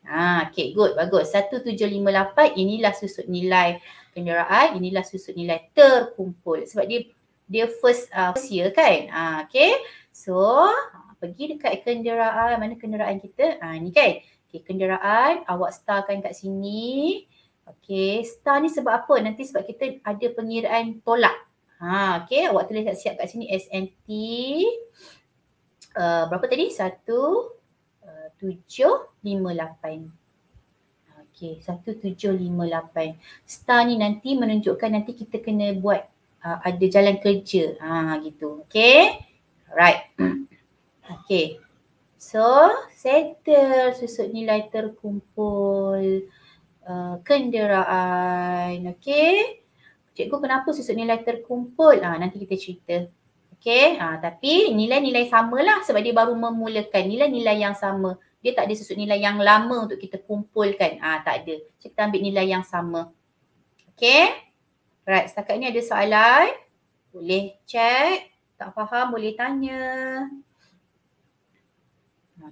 Ha, okay, good. Bagus. 1, 7, 5, 8. Inilah susut nilai kenderaan kenderaan inilah susut nilai terkumpul sebab dia dia first uh, first year kan ah, ha, okay so pergi dekat kenderaan mana kenderaan kita ha, ni kan okay, kenderaan awak starkan kat sini okay star ni sebab apa nanti sebab kita ada pengiraan tolak ha, okay awak tulis kat siap kat sini SNT uh, berapa tadi satu uh, tujuh lima lapan Okey, 1758. Star ni nanti menunjukkan nanti kita kena buat uh, ada jalan kerja. Ha gitu. Okay, Alright. (clears throat) Okay, So, settle susut nilai terkumpul uh, kenderaan. Okay. Cikgu kenapa susut nilai terkumpul? Ha, nanti kita cerita. Okey. Ha, tapi nilai-nilai samalah sebab dia baru memulakan. Nilai-nilai yang sama dia tak ada sesuatu nilai yang lama untuk kita kumpulkan. Ah tak ada. So kita ambil nilai yang sama. Okay. Right. Setakat ni ada soalan. Boleh check. Tak faham boleh tanya.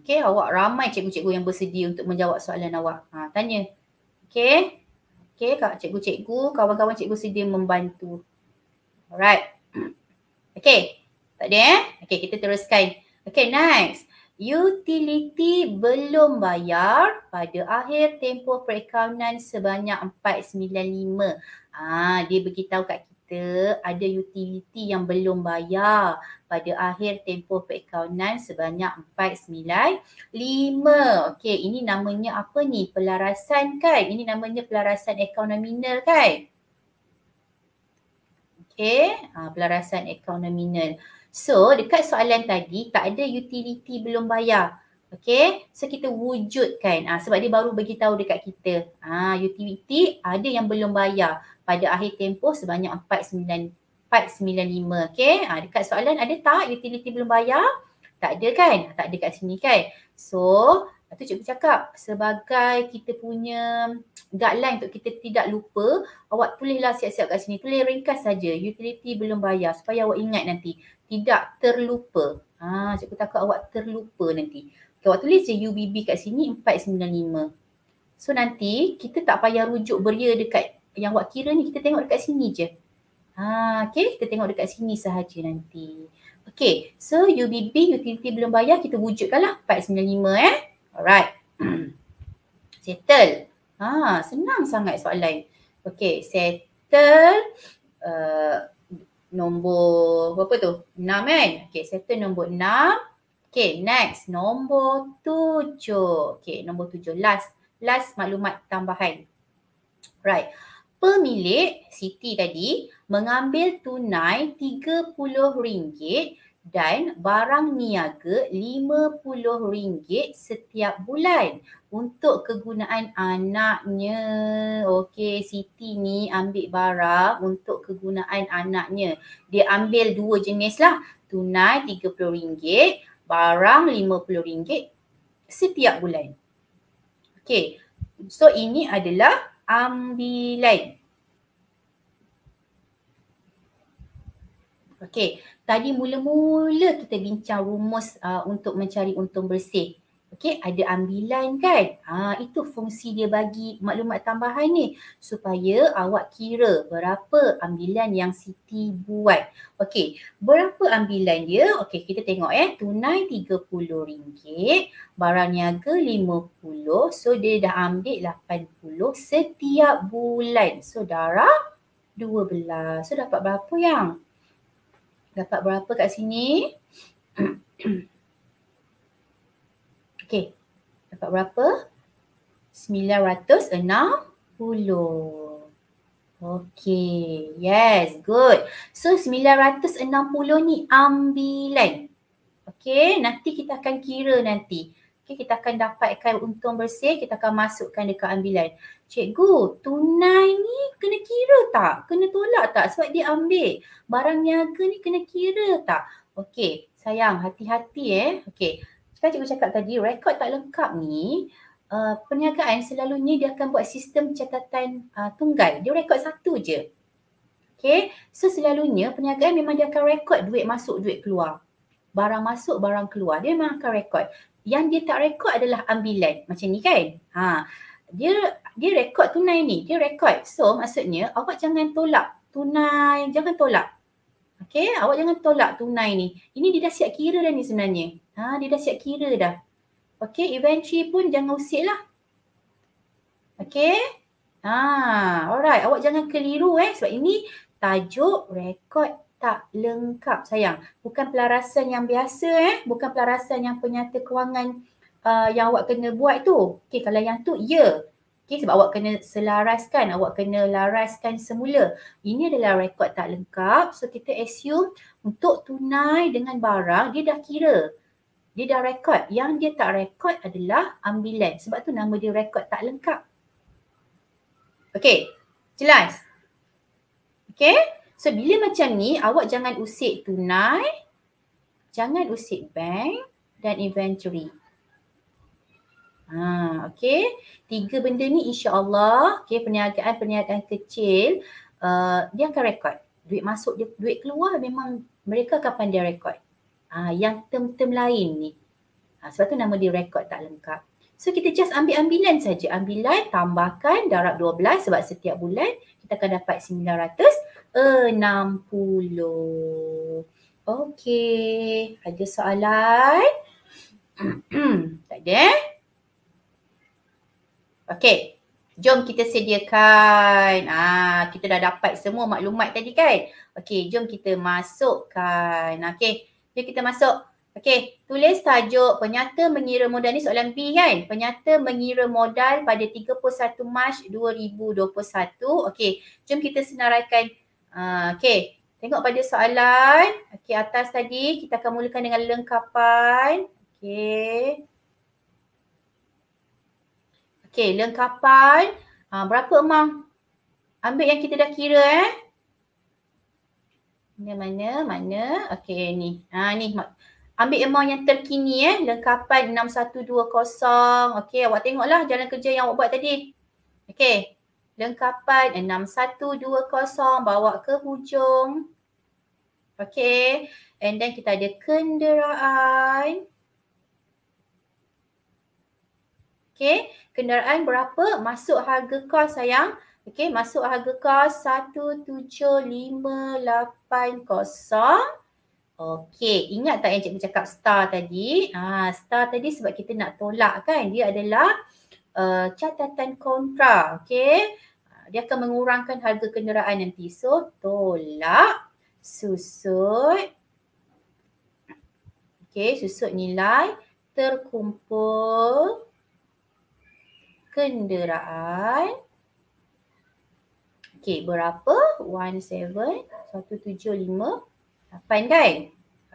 Okay. Awak ramai cikgu-cikgu yang bersedia untuk menjawab soalan awak. Ha, tanya. Okay. Okay. Kak cikgu-cikgu, kawan-kawan cikgu sedia membantu. Alright. (clears throat) Okay. Tak ada eh? Okay. Kita teruskan. Okay. Next. Utility belum bayar pada akhir tempoh perakaunan sebanyak 495. Ah dia beritahu kat kita ada utility yang belum bayar pada akhir tempoh perakaunan sebanyak 495. Okey, ini namanya apa ni? Pelarasan kan? Ini namanya pelarasan akaun nominal kan? Okey, ah, pelarasan akaun nominal. So dekat soalan tadi tak ada utility belum bayar. Okay. So kita wujudkan ha, sebab dia baru bagi tahu dekat kita. Ha, utility ada yang belum bayar pada akhir tempoh sebanyak 495. Okay. Ha, dekat soalan ada tak utility belum bayar? Tak ada kan? Tak ada kat sini kan? So itu cikgu cakap sebagai kita punya guideline untuk kita tidak lupa awak tulislah siap-siap kat sini. Tulis ringkas saja utility belum bayar supaya awak ingat nanti tidak terlupa. Ha, cikgu takut awak terlupa nanti. Okay, awak tulis je UBB kat sini 495. So nanti kita tak payah rujuk beria dekat yang awak kira ni kita tengok dekat sini je. Ha, okay, kita tengok dekat sini sahaja nanti. Okay, so UBB utility belum bayar kita wujudkanlah 495 eh. Alright. (clears throat) settle. Ha, senang sangat soalan. Okay, settle. Uh, nombor apa tu? 6 kan? Okey, settle nombor 6. Okay, next nombor tujuh. Okay, nombor tujuh last last maklumat tambahan. Right. Pemilik Siti tadi mengambil tunai RM30 dan barang niaga RM50 setiap bulan untuk kegunaan anaknya. Okey, Siti ni ambil barang untuk kegunaan anaknya. Dia ambil dua jenis lah. Tunai RM30, barang RM50 setiap bulan. Okey, so ini adalah ambilan. Okey, tadi mula-mula kita bincang rumus uh, untuk mencari untung bersih. Okey, ada ambilan kan? Ha, itu fungsi dia bagi maklumat tambahan ni supaya awak kira berapa ambilan yang Siti buat. Okey, berapa ambilan dia? Okey, kita tengok eh. Tunai RM30, barang niaga RM50. So, dia dah ambil RM80 setiap bulan. So, darah 12. So, dapat berapa yang? dapat berapa kat sini? (clears throat) Okey. Dapat berapa? 960. Okey. Yes, good. So 960 ni ambilan. Okey, nanti kita akan kira nanti. Okay, kita akan dapatkan untung bersih, kita akan masukkan dekat ambilan. Cikgu, tunai ni kena kira tak? Kena tolak tak sebab dia ambil? Barang niaga ni kena kira tak? okay sayang hati-hati eh. okay kan cikgu cakap tadi rekod tak lengkap ni, uh, perniagaan selalunya dia akan buat sistem catatan uh, tunggal. Dia rekod satu je. okay so selalunya perniagaan memang dia akan rekod duit masuk, duit keluar. Barang masuk, barang keluar. Dia memang akan rekod yang dia tak rekod adalah ambilan macam ni kan ha dia dia rekod tunai ni dia rekod so maksudnya awak jangan tolak tunai jangan tolak okey awak jangan tolak tunai ni ini dia dah siap kira dah ni sebenarnya ha dia dah siap kira dah okey eventually pun jangan lah. okey ha alright awak jangan keliru eh sebab ini tajuk rekod tak lengkap sayang. Bukan pelarasan yang biasa eh. Bukan pelarasan yang penyata kewangan uh, yang awak kena buat tu. Okay kalau yang tu ya. Yeah. Okay sebab awak kena selaraskan. Awak kena laraskan semula. Ini adalah rekod tak lengkap. So kita assume untuk tunai dengan barang dia dah kira. Dia dah rekod. Yang dia tak rekod adalah ambilan. Sebab tu nama dia rekod tak lengkap. Okay. Jelas? Okay. So bila macam ni, awak jangan usik tunai, jangan usik bank dan inventory. Ha, okay. Tiga benda ni insya Allah, okay, perniagaan-perniagaan kecil, uh, dia akan rekod. Duit masuk, dia, duit keluar memang mereka akan pandai rekod. Ah, ha, yang term-term lain ni. Ha, sebab tu nama dia rekod tak lengkap. So kita just ambil ambilan saja. Ambilan tambahkan darab 12 sebab setiap bulan kita akan dapat 900 Enam puluh, Okey, ada soalan? (clears throat) tak ada eh? Okey, jom kita sediakan. Ah, kita dah dapat semua maklumat tadi kan? Okey, jom kita masukkan. Okey, jom kita masuk. Okey, tulis tajuk penyata mengira modal ni soalan B kan? Penyata mengira modal pada 31 Mac 2021. Okey, jom kita senaraikan Ha, okay. Tengok pada soalan. Okay, atas tadi kita akan mulakan dengan lengkapan. Okay. Okay, lengkapan. Ha, berapa emang? Ambil yang kita dah kira eh. Mana, mana, mana. Okay, ni. Ha, ni. Ambil emang yang terkini eh. Lengkapan 6120. Okay, awak tengoklah jalan kerja yang awak buat tadi. Okay lengkapan 6120 bawa ke hujung. Okay. And then kita ada kenderaan. Okay. Kenderaan berapa? Masuk harga kos sayang. Okay. Masuk harga kos 17580. Okay. Ingat tak yang cikgu cakap star tadi? Ah, star tadi sebab kita nak tolak kan. Dia adalah uh, catatan kontra. Okay dia akan mengurangkan harga kenderaan nanti. So tolak susut. Okay, susut nilai terkumpul kenderaan. Okay, berapa? 17758 kan?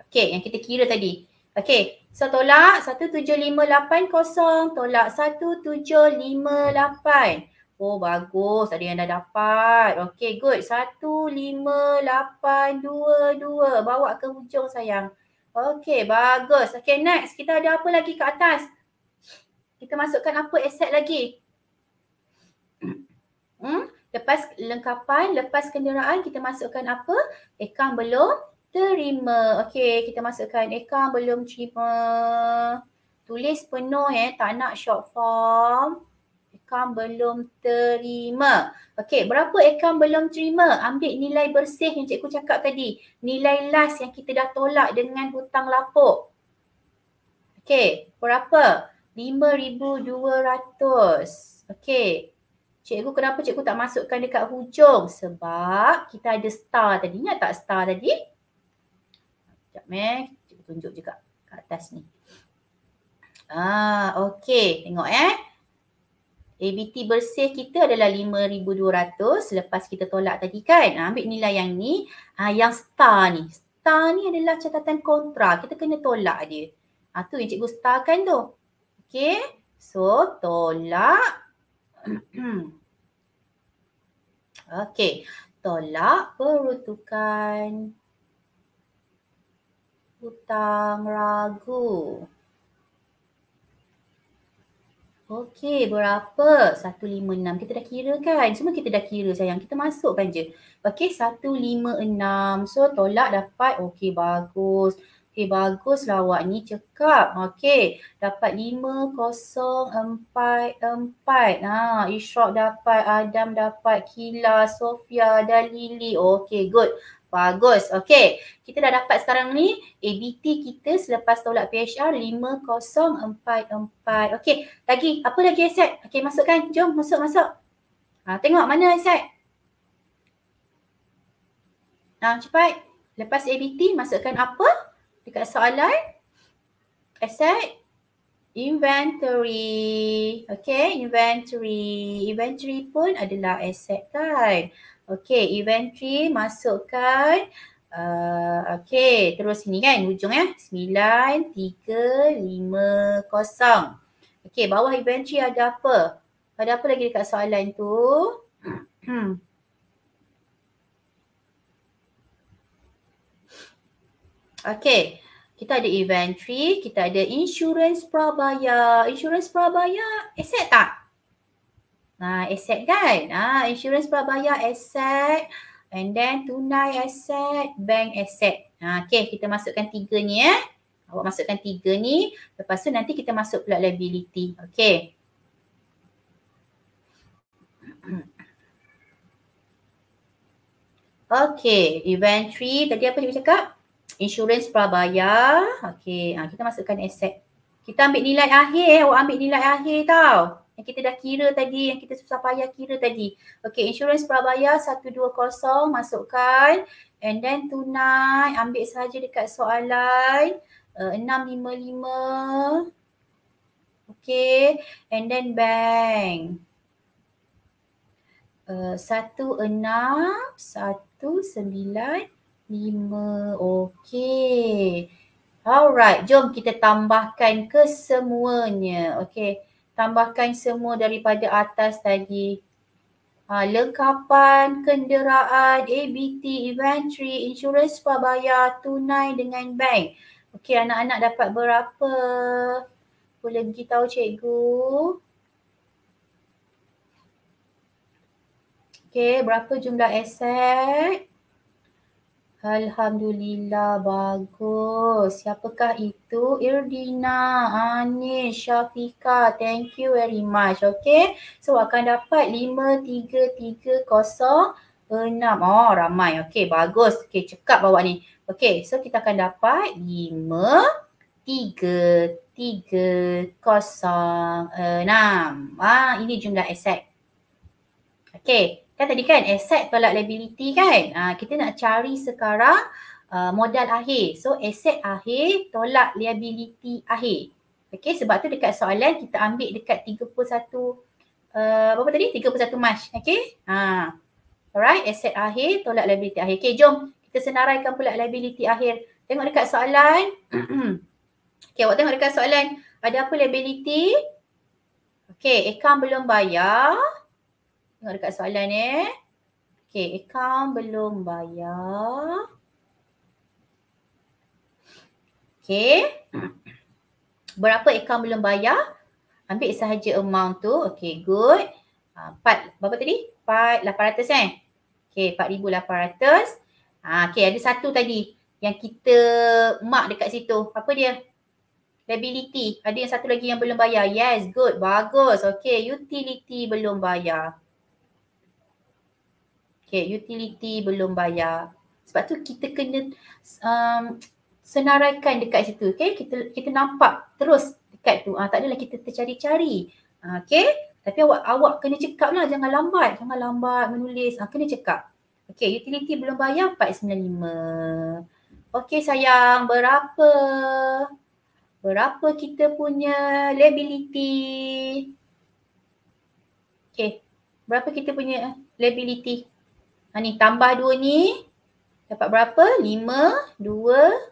Okay, yang kita kira tadi. Okey, so tolak 17580 tolak 1758. Oh bagus ada yang dah dapat. Okay good. Satu, lima, lapan, dua, dua. Bawa ke hujung sayang. Okay bagus. Okay next kita ada apa lagi ke atas? Kita masukkan apa aset lagi? Hmm? Lepas lengkapan, lepas kenderaan kita masukkan apa? Ekam belum terima. Okay kita masukkan ekam belum terima. Tulis penuh eh tak nak short form akaun belum terima. Okey, berapa akaun belum terima? Ambil nilai bersih yang cikgu cakap tadi. Nilai last yang kita dah tolak dengan hutang lapuk. Okey, berapa? 5200. Okey. Cikgu kenapa cikgu tak masukkan dekat hujung? Sebab kita ada star tadi. Ingat tak star tadi? Sekejap eh. Cikgu tunjuk juga kat atas ni. Ah, okey. Tengok eh. ABT bersih kita adalah 5200 lepas kita tolak tadi kan. Ha, ambil nilai yang ni. Ha, yang star ni. Star ni adalah catatan kontra. Kita kena tolak dia. Ha, tu yang cikgu star kan tu. Okay. So tolak. (clears throat) okay. Tolak perutukan hutang ragu. Okey, berapa? 156. Kita dah kira kan? Semua kita dah kira sayang. Kita masukkan je. Okey, 156. So, tolak dapat. Okey, bagus. Okey, bagus lah awak ni. Cekap. Okey, dapat 5044. Nah, Ishraq dapat. Adam dapat. Kila, Sofia dan Lily. Okey, good. Bagus. Okey. Kita dah dapat sekarang ni ABT kita selepas tolak PHR 5044. Okey. Lagi. Apa lagi aset? Okey. Masukkan. Jom. Masuk. Masuk. Ha, tengok mana aset. Ha, cepat. Lepas ABT masukkan apa? Dekat soalan. Aset. Inventory. Okay. Inventory. Inventory pun adalah aset kan. Okey, inventory masukkan Uh, okay, terus sini kan hujung ya. 9350. Okay, bawah inventory ada apa? Ada apa lagi dekat soalan tu? Hmm. okay, kita ada inventory, kita ada insurance prabayar. Insurance prabayar, aset tak? Nah, aset kan? Nah, insurance prabaya aset and then tunai aset, bank aset. Nah, okay, kita masukkan tiga ni eh. Awak masukkan tiga ni. Lepas tu nanti kita masuk pula liability. Okay. (clears throat) Okay, inventory. Tadi apa cikgu cakap? Insurance prabaya. Okay, ha, kita masukkan aset. Kita ambil nilai akhir eh. Awak ambil nilai akhir tau yang kita dah kira tadi, yang kita susah payah kira tadi. Okay, insurance prabayar 120 masukkan and then tunai ambil saja dekat soalan uh, 655. Okay, and then bank. Uh, 16195. Okay. Alright, jom kita tambahkan kesemuanya. Okay tambahkan semua daripada atas tadi. Ha, lengkapan, kenderaan, ABT, inventory, insurans pabaya, tunai dengan bank. Okey anak-anak dapat berapa? Boleh pergi tahu cikgu. Okey berapa jumlah aset? Alhamdulillah bagus. Siapakah itu? Irdina, Anis, Shafika. Thank you very much. Okay. So akan dapat enam. Oh ramai. Okay bagus. Okay cekap bawa ni. Okay so kita akan dapat enam. Ah, ini jumlah aset. Okay kan tadi kan asset tolak liability kan uh, kita nak cari sekarang uh, modal akhir so asset akhir tolak liability akhir okey sebab tu dekat soalan kita ambil dekat 31 uh, berapa tadi 31 Mac okey ha uh, alright asset akhir tolak liability akhir okey jom kita senaraikan pula liability akhir tengok dekat soalan (clears throat) okey awak tengok dekat soalan ada apa liability okey account belum bayar Tengok dekat soalan eh. Okay, account belum bayar. Okay. (clears throat) Berapa account belum bayar? Ambil sahaja amount tu. Okay, good. Ah, empat, berapa tadi? Empat, lapan ratus kan? Eh? Okay, empat ribu lapan ratus. Ah, okay, ada satu tadi yang kita mark dekat situ. Apa dia? Liability. Ada yang satu lagi yang belum bayar. Yes, good. Bagus. Okay, utility belum bayar. Okay, utility belum bayar. Sebab tu kita kena um, senaraikan dekat situ. Okay, kita kita nampak terus dekat tu. Uh, tak adalah kita tercari-cari. Uh, ah, okay, tapi awak awak kena cekap lah. Jangan lambat. Jangan lambat menulis. Uh, kena cekap. Okay, utility belum bayar RM495. Okay sayang, berapa? Berapa kita punya liability? Okay, berapa kita punya eh, liability? Ha ni tambah dua ni dapat berapa? Lima dua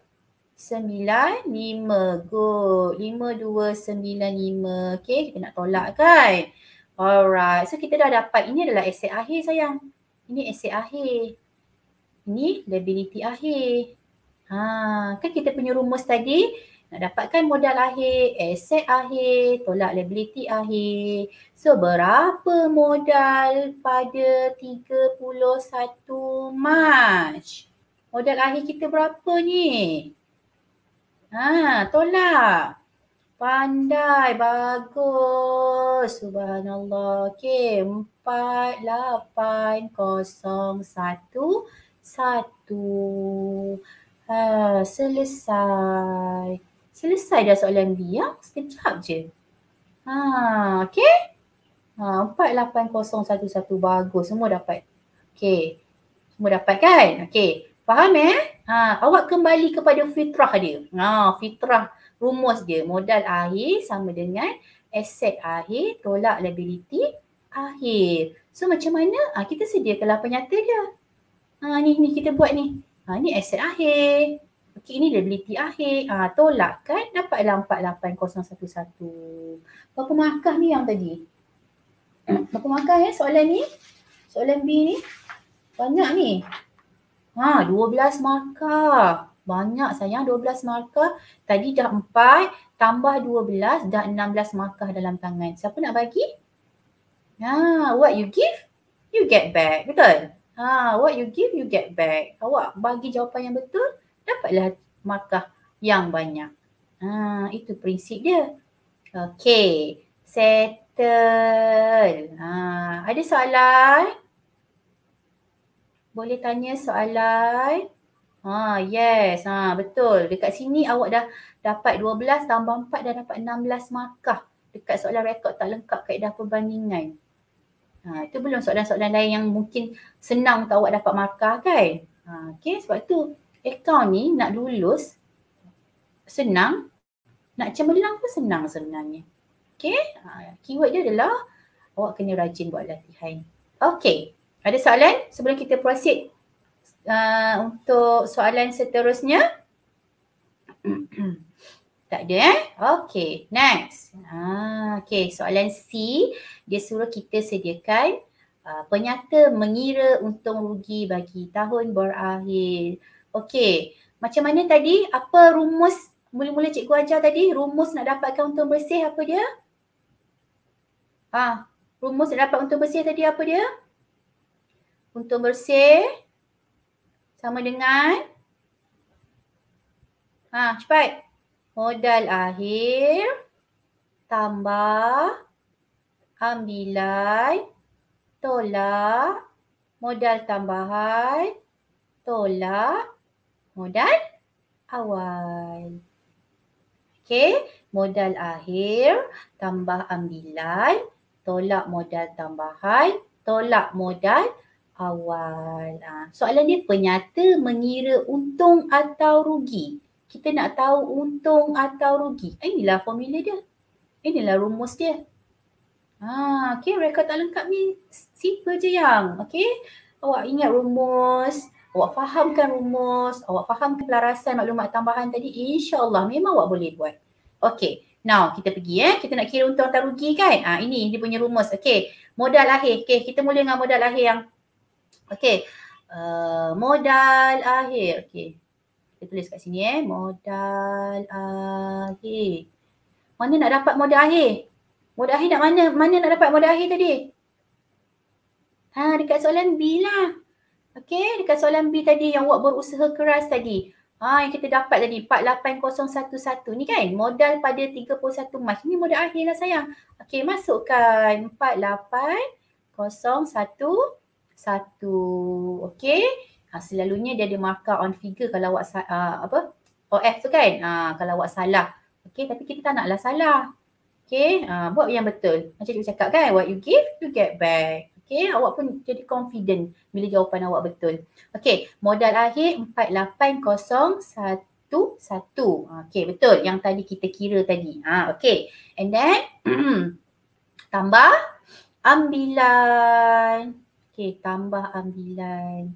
sembilan lima Good. lima dua sembilan lima okay kita nak tolak kan? Alright. So kita dah dapat ini adalah aset akhir sayang. Ini aset akhir. Ini liability akhir. Ha, kan kita punya rumus tadi nak dapatkan modal akhir, aset akhir, tolak liability akhir. So berapa modal pada 31 Mac? Modal akhir kita berapa ni? Ha, tolak. Pandai, bagus. Subhanallah. Okay, 4801 satu ha selesai Selesai dah soalan B ya. Sekejap je. Ha, okey. Ha, 4, 8, 0, 1, 1. Bagus. Semua dapat. Okey. Semua dapat kan? Okey. Faham eh? Ha, awak kembali kepada fitrah dia. Ha, fitrah rumus dia. Modal akhir sama dengan aset akhir tolak liability akhir. So macam mana? Ha, kita sediakanlah penyata dia. Ha, ni, ni kita buat ni. Ha, ni aset akhir. Okey, ini liability akhir. Ah, tolak kan? Dapatlah 48011. Berapa markah ni yang tadi? Berapa markah ya soalan ni? Soalan B ni? Banyak ni. Ha, 12 markah. Banyak sayang 12 markah. Tadi dah 4 tambah 12 dah 16 markah dalam tangan. Siapa nak bagi? Ha, what you give, you get back. Betul? Ha, what you give, you get back. Awak bagi jawapan yang betul dapatlah markah yang banyak. Ha, itu prinsip dia. Okey, settle. Ha, ada soalan? Boleh tanya soalan? Ha, yes, ha, betul. Dekat sini awak dah dapat 12 tambah 4 dah dapat 16 markah. Dekat soalan rekod tak lengkap kaedah perbandingan. Ha, itu belum soalan-soalan lain yang mungkin senang untuk awak dapat markah kan? Ha, okay, sebab tu eh kau ni nak lulus senang, nak cemerlang pun senang sebenarnya. Okay, uh, ha, keyword dia adalah awak kena rajin buat latihan. Okay, ada soalan sebelum kita proceed uh, untuk soalan seterusnya? (clears throat) tak ada eh? Okay, next. Ha, okay, soalan C. Dia suruh kita sediakan uh, penyata mengira untung rugi bagi tahun berakhir. Okey, macam mana tadi apa rumus mula-mula cikgu ajar tadi rumus nak dapatkan untung bersih apa dia? Ah, rumus nak dapat untung bersih tadi apa dia? Untung bersih sama dengan ah cepat. Modal akhir tambah ambilan tolak modal tambahan tolak modal awal. Okey, modal akhir tambah ambilan tolak modal tambahan tolak modal awal. Ha. Soalan ni penyata mengira untung atau rugi. Kita nak tahu untung atau rugi. Ah, inilah formula dia. Inilah rumus dia. Ha, okay, rekod tak lengkap ni simple je yang. Okay, awak ingat rumus awak fahamkan rumus, awak fahamkan pelarasan maklumat tambahan tadi, insya Allah memang awak boleh buat. Okay, now kita pergi eh. Kita nak kira untung atau rugi kan? Ah ini dia punya rumus. Okay, modal akhir. Okay, kita mula dengan modal akhir yang... Okay, uh, modal akhir. Okay, kita tulis kat sini eh. Modal akhir. Mana nak dapat modal akhir? Modal akhir nak mana? Mana nak dapat modal akhir tadi? Ha, dekat soalan B lah. Okey, dekat soalan B tadi yang awak berusaha keras tadi. Ha, yang kita dapat tadi 48011 ni kan modal pada 31 Mac. Ni modal akhir lah sayang. Okey, masukkan 48011. Okey. Ha, selalunya dia ada markah on figure kalau awak uh, apa? OF tu kan? Ha, kalau awak salah. Okey, tapi kita tak naklah salah. Okey, uh, buat yang betul. Macam cikgu cakap kan, what you give, you get back. Okay, awak pun jadi confident bila jawapan awak betul. Okay, modal akhir 4801. Okay, betul. Yang tadi kita kira tadi. Ha, okay, and then (clears throat) tambah ambilan. Okay, tambah ambilan.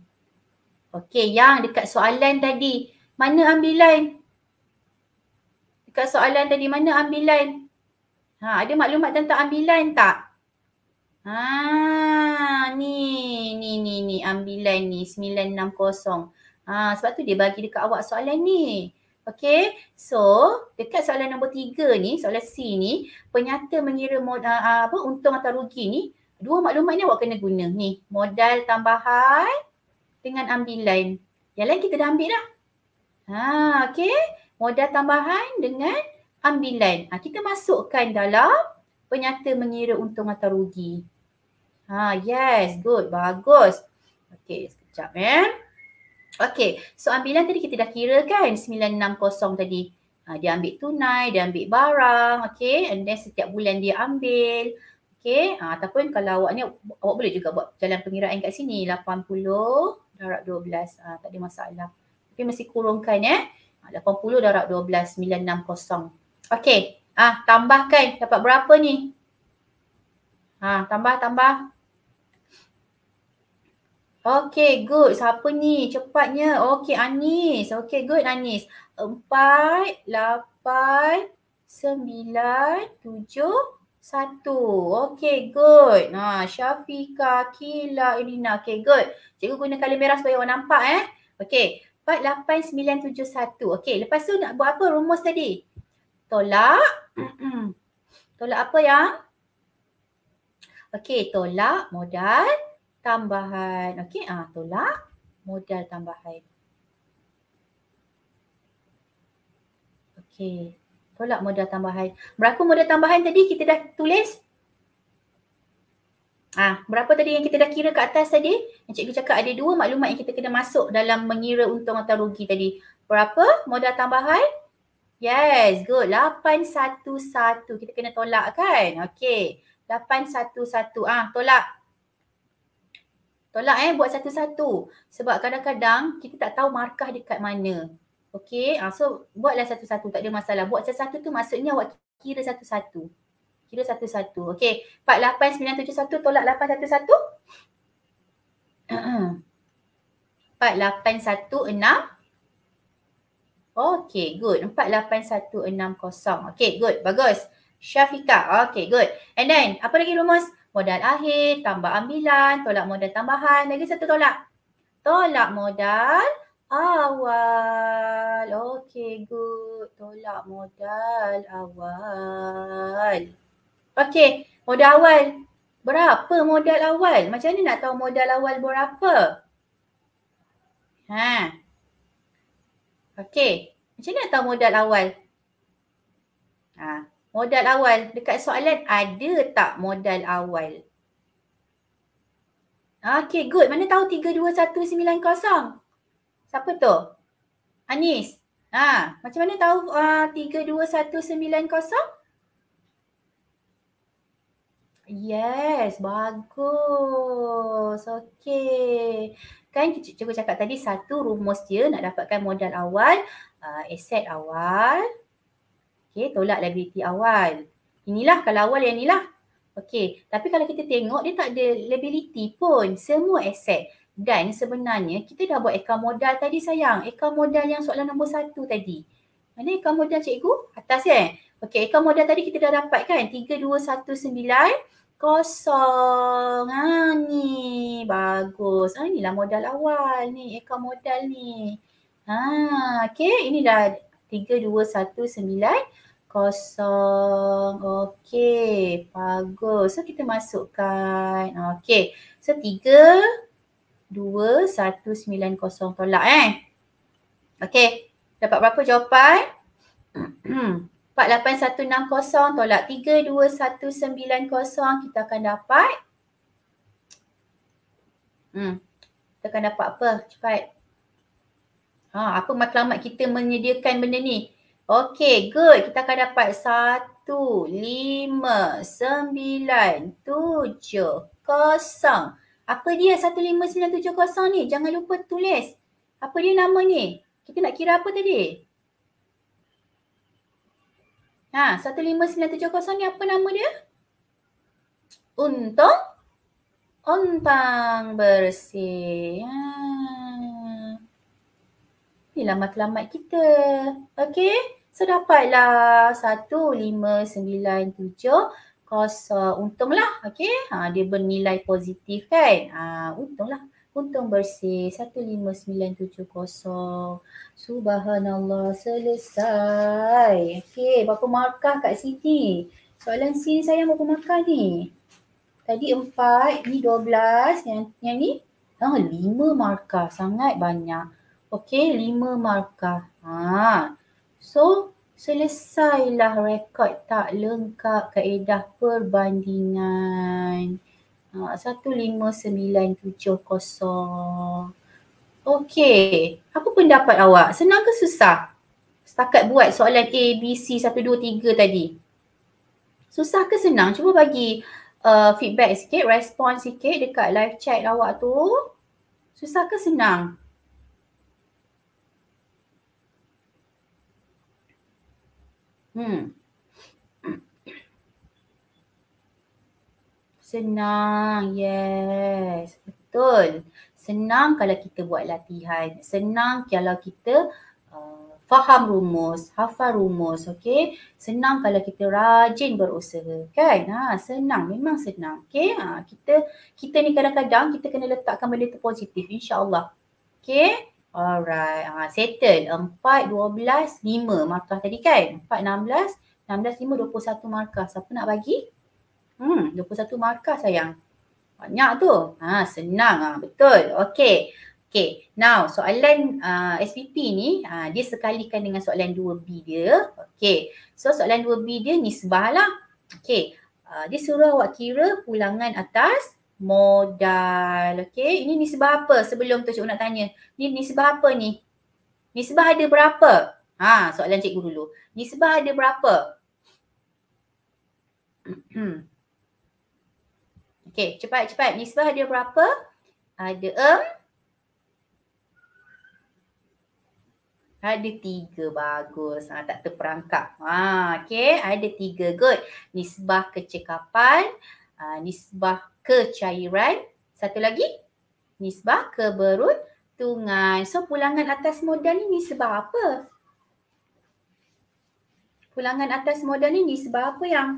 Okay, yang dekat soalan tadi. Mana ambilan? Dekat soalan tadi, mana ambilan? Ha, ada maklumat tentang ambilan tak? Haa ni ni ni ni ambilan ni 960. Ah ha, sebab tu dia bagi dekat awak soalan ni. Okey, so dekat soalan nombor tiga ni, soalan C ni, penyata mengira mod, uh, apa untung atau rugi ni, dua maklumat ni awak kena guna. Ni, modal tambahan dengan ambilan. Yang lain kita dah ambil dah. Ha, okay, modal tambahan dengan ambilan. Ha, kita masukkan dalam penyata mengira untung atau rugi. Ha, yes, good, bagus. Okay sekejap ya. Eh. Okay so ambilan tadi kita dah kira kan 960 tadi. Ha, dia ambil tunai, dia ambil barang, Okay And then setiap bulan dia ambil. Okey, ha, ataupun kalau awak ni, awak boleh juga buat jalan pengiraan kat sini. 80 darab 12, ha, tak ada masalah. Tapi mesti kurungkan ya. Eh. Ha, 80 darab 12, 960. Okay ha, tambahkan dapat berapa ni? Ha, tambah, tambah. Okay, good. Siapa ni? Cepatnya. Okay, Anis. Okay, good, Anis. Empat, lapan, sembilan, tujuh, satu. Okay, good. Nah, Syafika, Kila, Irina. Okay, good. Cikgu guna kalim merah supaya orang nampak eh. Okay, empat, lapan, sembilan, tujuh, satu. Okay, lepas tu nak buat apa rumus tadi? Tolak. Tolak apa yang? Okay, tolak modal tambahan. Okey, ah tolak modal tambahan. Okey, tolak modal tambahan. Berapa modal tambahan tadi kita dah tulis? Ah, berapa tadi yang kita dah kira kat atas tadi? Encik cakap ada dua maklumat yang kita kena masuk dalam mengira untung atau rugi tadi. Berapa modal tambahan? Yes, good. 811. Kita kena tolak kan? Okey. 811. Ah, tolak. Tolak eh buat satu-satu. Sebab kadang-kadang kita tak tahu markah dekat mana. Okay. Ha, ah, so buatlah satu-satu. Tak ada masalah. Buat satu-satu tu maksudnya awak kira satu-satu. Kira satu-satu. Okay. 4, 8, 9, 7, 1. Tolak 8, 1, 1. 4, 8, 1, 6. 1, okay, good. 481, 60. Okay, good. Bagus. Syafiqah. Okay, good. And then, apa lagi rumus? modal akhir, tambah ambilan, tolak modal tambahan, lagi satu tolak. Tolak modal awal. okay good. Tolak modal awal. okay modal awal. Berapa modal awal? Macam mana nak tahu modal awal berapa? Ha. okay macam mana nak tahu modal awal? Ha. Modal awal. Dekat soalan ada tak modal awal? Okay good. Mana tahu 32190? Siapa tu? Anis. Ha, macam mana tahu uh, ah, 32190? Yes, bagus. Okay. Kan kita cuba cakap tadi satu rumus dia nak dapatkan modal awal, uh, aset awal, okey tolak liability awal inilah kalau awal yang inilah okey tapi kalau kita tengok dia tak ada liability pun semua aset dan sebenarnya kita dah buat akaun modal tadi sayang akaun modal yang soalan nombor satu tadi mana akaun modal cikgu atas kan eh? okey akaun modal tadi kita dah dapat kan 3219 kosong. Ha ni bagus. Ha inilah modal awal ni, akaun modal ni. Ha okey inilah 3219 kosong. Okey, bagus. So kita masukkan. Okey. So 3 2 1 9 0 tolak eh. Okey. Dapat berapa jawapan? 4 8 1 6 0 tolak 3 2 1 9 0 kita akan dapat Hmm. Kita akan dapat apa? Cepat. Ha, apa matlamat kita menyediakan benda ni? Okay, good. Kita akan dapat satu, lima, sembilan, tujuh, kosong. Apa dia satu, lima, sembilan, tujuh, kosong ni? Jangan lupa tulis. Apa dia nama ni? Kita nak kira apa tadi? Ha, satu, lima, sembilan, tujuh, kosong ni apa nama dia? Untung. Untang bersih. Ha. Ini lama-lama kita. Okay. So dapatlah 1597 kos uh, untunglah. Okey. Ha dia bernilai positif kan? Ha untunglah. Untung bersih 15970. Subhanallah selesai. Okey, berapa markah kat sini? Soalan sini saya berapa markah ni? Tadi 4, ni 12, yang, yang ni? Ah, oh, 5 markah. Sangat banyak. Okey, 5 markah. Haa. So, selesailah rekod tak lengkap kaedah perbandingan. Ah, uh, 15970. Okey, apa pendapat awak? Senang ke susah? Setakat buat soalan A, B, C, 1, 2, 3 tadi. Susah ke senang? Cuba bagi uh, feedback sikit, respon sikit dekat live chat awak tu. Susah ke senang? Hmm. Senang, yes. Betul. Senang kalau kita buat latihan. Senang kalau kita uh, faham rumus, hafal rumus, okey. Senang kalau kita rajin berusaha, kan? Ha, senang, memang senang. Okey, ha, kita kita ni kadang-kadang kita kena letakkan benda tu positif, insyaallah. allah Okey? Alright. Uh, settle. 4, 12, 5 markah tadi kan? 4, 16, 16, 5, 21 markah. Siapa nak bagi? Hmm, 21 markah sayang. Banyak tu. Ha, senang ah. Betul. Okay. Okay. Now, soalan uh, ah, SPP ni, uh, dia sekalikan dengan soalan 2B dia. Okay. So, soalan 2B dia nisbah lah. Okay. Uh, dia suruh awak kira pulangan atas modal. Okey, ini nisbah apa sebelum tu cikgu nak tanya? Ni nisbah apa ni? Nisbah ada berapa? Ha, soalan cikgu dulu. Nisbah ada berapa? (clears throat) Okey, cepat cepat. Nisbah ada berapa? Ada em. Ada tiga. Bagus. Ha, tak terperangkap. Ha, okey, ada tiga. Good. Nisbah kecekapan. Uh, nisbah kecairan. Satu lagi, nisbah keberuntungan. So, pulangan atas modal ni nisbah apa? Pulangan atas modal ni nisbah apa yang?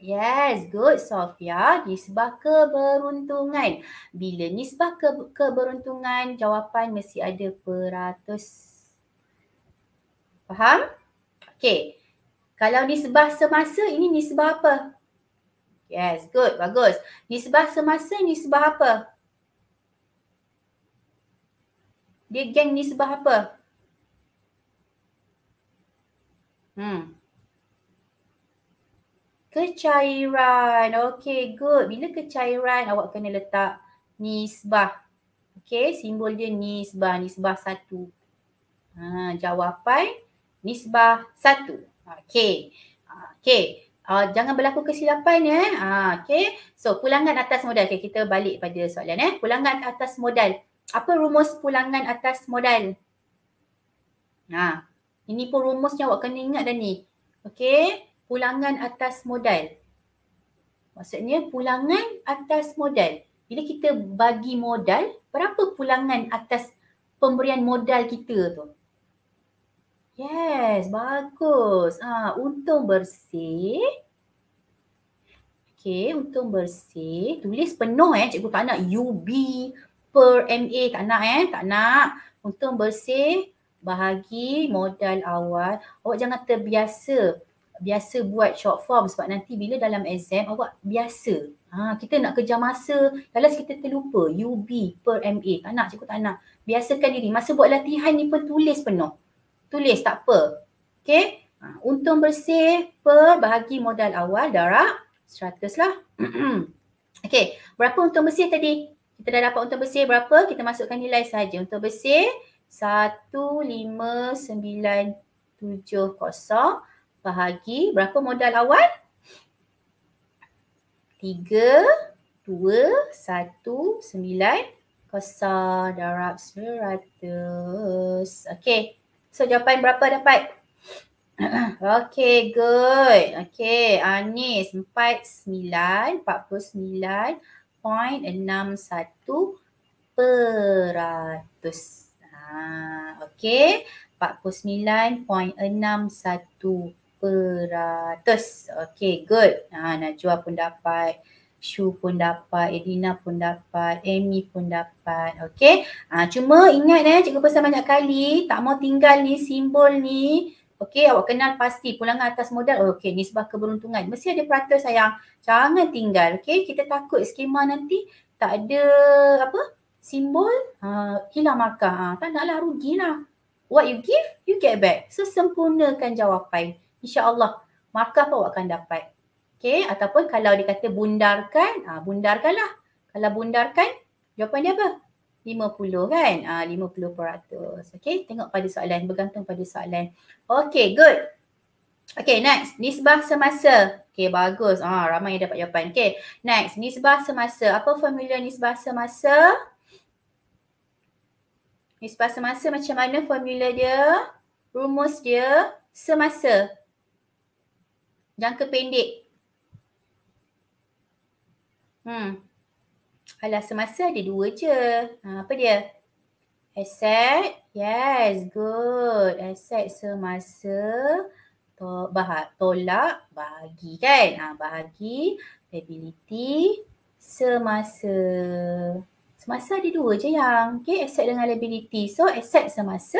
Yes, good Sofia. Nisbah keberuntungan. Bila nisbah ke keberuntungan, jawapan mesti ada peratus. Faham? Okay. Kalau nisbah semasa, ini nisbah apa? Yes, good, bagus. Nisbah semasa nisbah apa? Dia geng nisbah apa? Hmm. Kecairan. Okay, good. Bila kecairan, awak kena letak nisbah. Okay, simbol dia nisbah. Nisbah satu. Ha, jawapan nisbah satu. Okay. Okay. Uh, jangan berlaku kesilapan ya. Eh? Uh, ah, okay. So pulangan atas modal. Okay, kita balik pada soalan eh. Pulangan atas modal. Apa rumus pulangan atas modal? Nah, ha, uh, ini pun rumusnya awak kena ingat dah ni. Okay. Pulangan atas modal. Maksudnya pulangan atas modal. Bila kita bagi modal, berapa pulangan atas pemberian modal kita tu? Uh, Yes, bagus. Ha, untung bersih. Okay, untung bersih. Tulis penuh eh, cikgu tak nak UB per MA. Tak nak eh, tak nak. Untung bersih bahagi modal awal. Awak jangan terbiasa. Biasa buat short form sebab nanti bila dalam exam awak biasa. Ha, kita nak kejar masa. Kalau kita terlupa UB per MA. Tak nak, cikgu tak nak. Biasakan diri. Masa buat latihan ni pun tulis penuh tulis tak apa. Okay. Ha, untung bersih per bahagi modal awal darab 100 lah. (clears throat) okay. Berapa untung bersih tadi? Kita dah dapat untung bersih berapa? Kita masukkan nilai saja Untung bersih 15970 bahagi berapa modal awal? 3, 2, 1, 9, 0, darab 100. Okay. So jawapan berapa dapat? (clears throat) okay, good. Okay, Anis 49.61 peratus. Ah, okay, 49.61 peratus. Okay, good. Ah, Najwa pun dapat. Shu pun dapat, Edina pun dapat, Amy pun dapat. Okey. Ha, cuma ingat eh, cikgu pesan banyak kali, tak mau tinggal ni simbol ni. Okey, awak kenal pasti pulang atas modal. Oh, Okey, ni keberuntungan. Mesti ada perata sayang. Jangan tinggal. Okey, kita takut skema nanti tak ada apa? Simbol ha, hilang markah. Ha, tak naklah rugilah. What you give, you get back. So, sempurnakan jawapan. InsyaAllah, markah pun awak akan dapat. Okay, ataupun kalau dia kata bundarkan, ha, bundarkanlah. Kalau bundarkan, jawapan dia apa? 50 kan? Ha, 50 peratus. Okay, tengok pada soalan, bergantung pada soalan. Okay, good. Okay, next. Nisbah semasa. Okay, bagus. Ah, ha, ramai yang dapat jawapan. Okay, next. Nisbah semasa. Apa formula nisbah semasa? Nisbah semasa macam mana formula dia? Rumus dia semasa. Jangka pendek. Hmm. Alah semasa ada dua je. Ha, apa dia? Asset. Yes, good. Asset semasa to bahag, tolak bahagi kan? Ha, bahagi liability semasa. Semasa ada dua je yang. Okay, asset dengan liability. So, asset semasa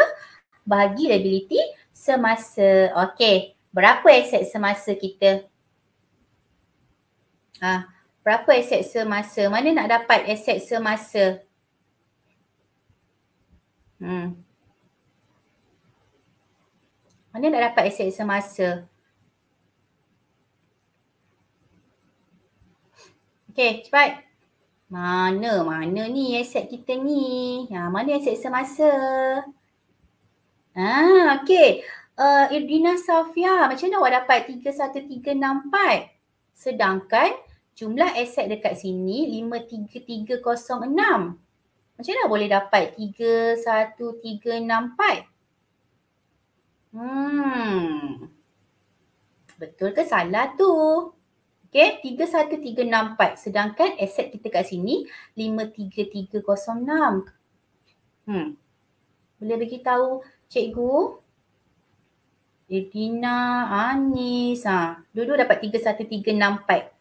bahagi liability semasa. Okay, berapa aset semasa kita? Ha, Berapa aset semasa? Mana nak dapat aset semasa? Hmm. Mana nak dapat aset semasa? Okey, cepat. Mana mana ni aset kita ni? Ha, mana aset semasa? Ah, ha, okey. Uh, Irina Safia, macam mana awak dapat 31364? Sedangkan jumlah aset dekat sini 53306. Macam mana boleh dapat 31364? Hmm. Betul ke salah tu? Okay, 31364. Sedangkan aset kita kat sini 53306. Hmm. Boleh bagi tahu cikgu? Edina, Anis. Ha. Dulu dapat 31364.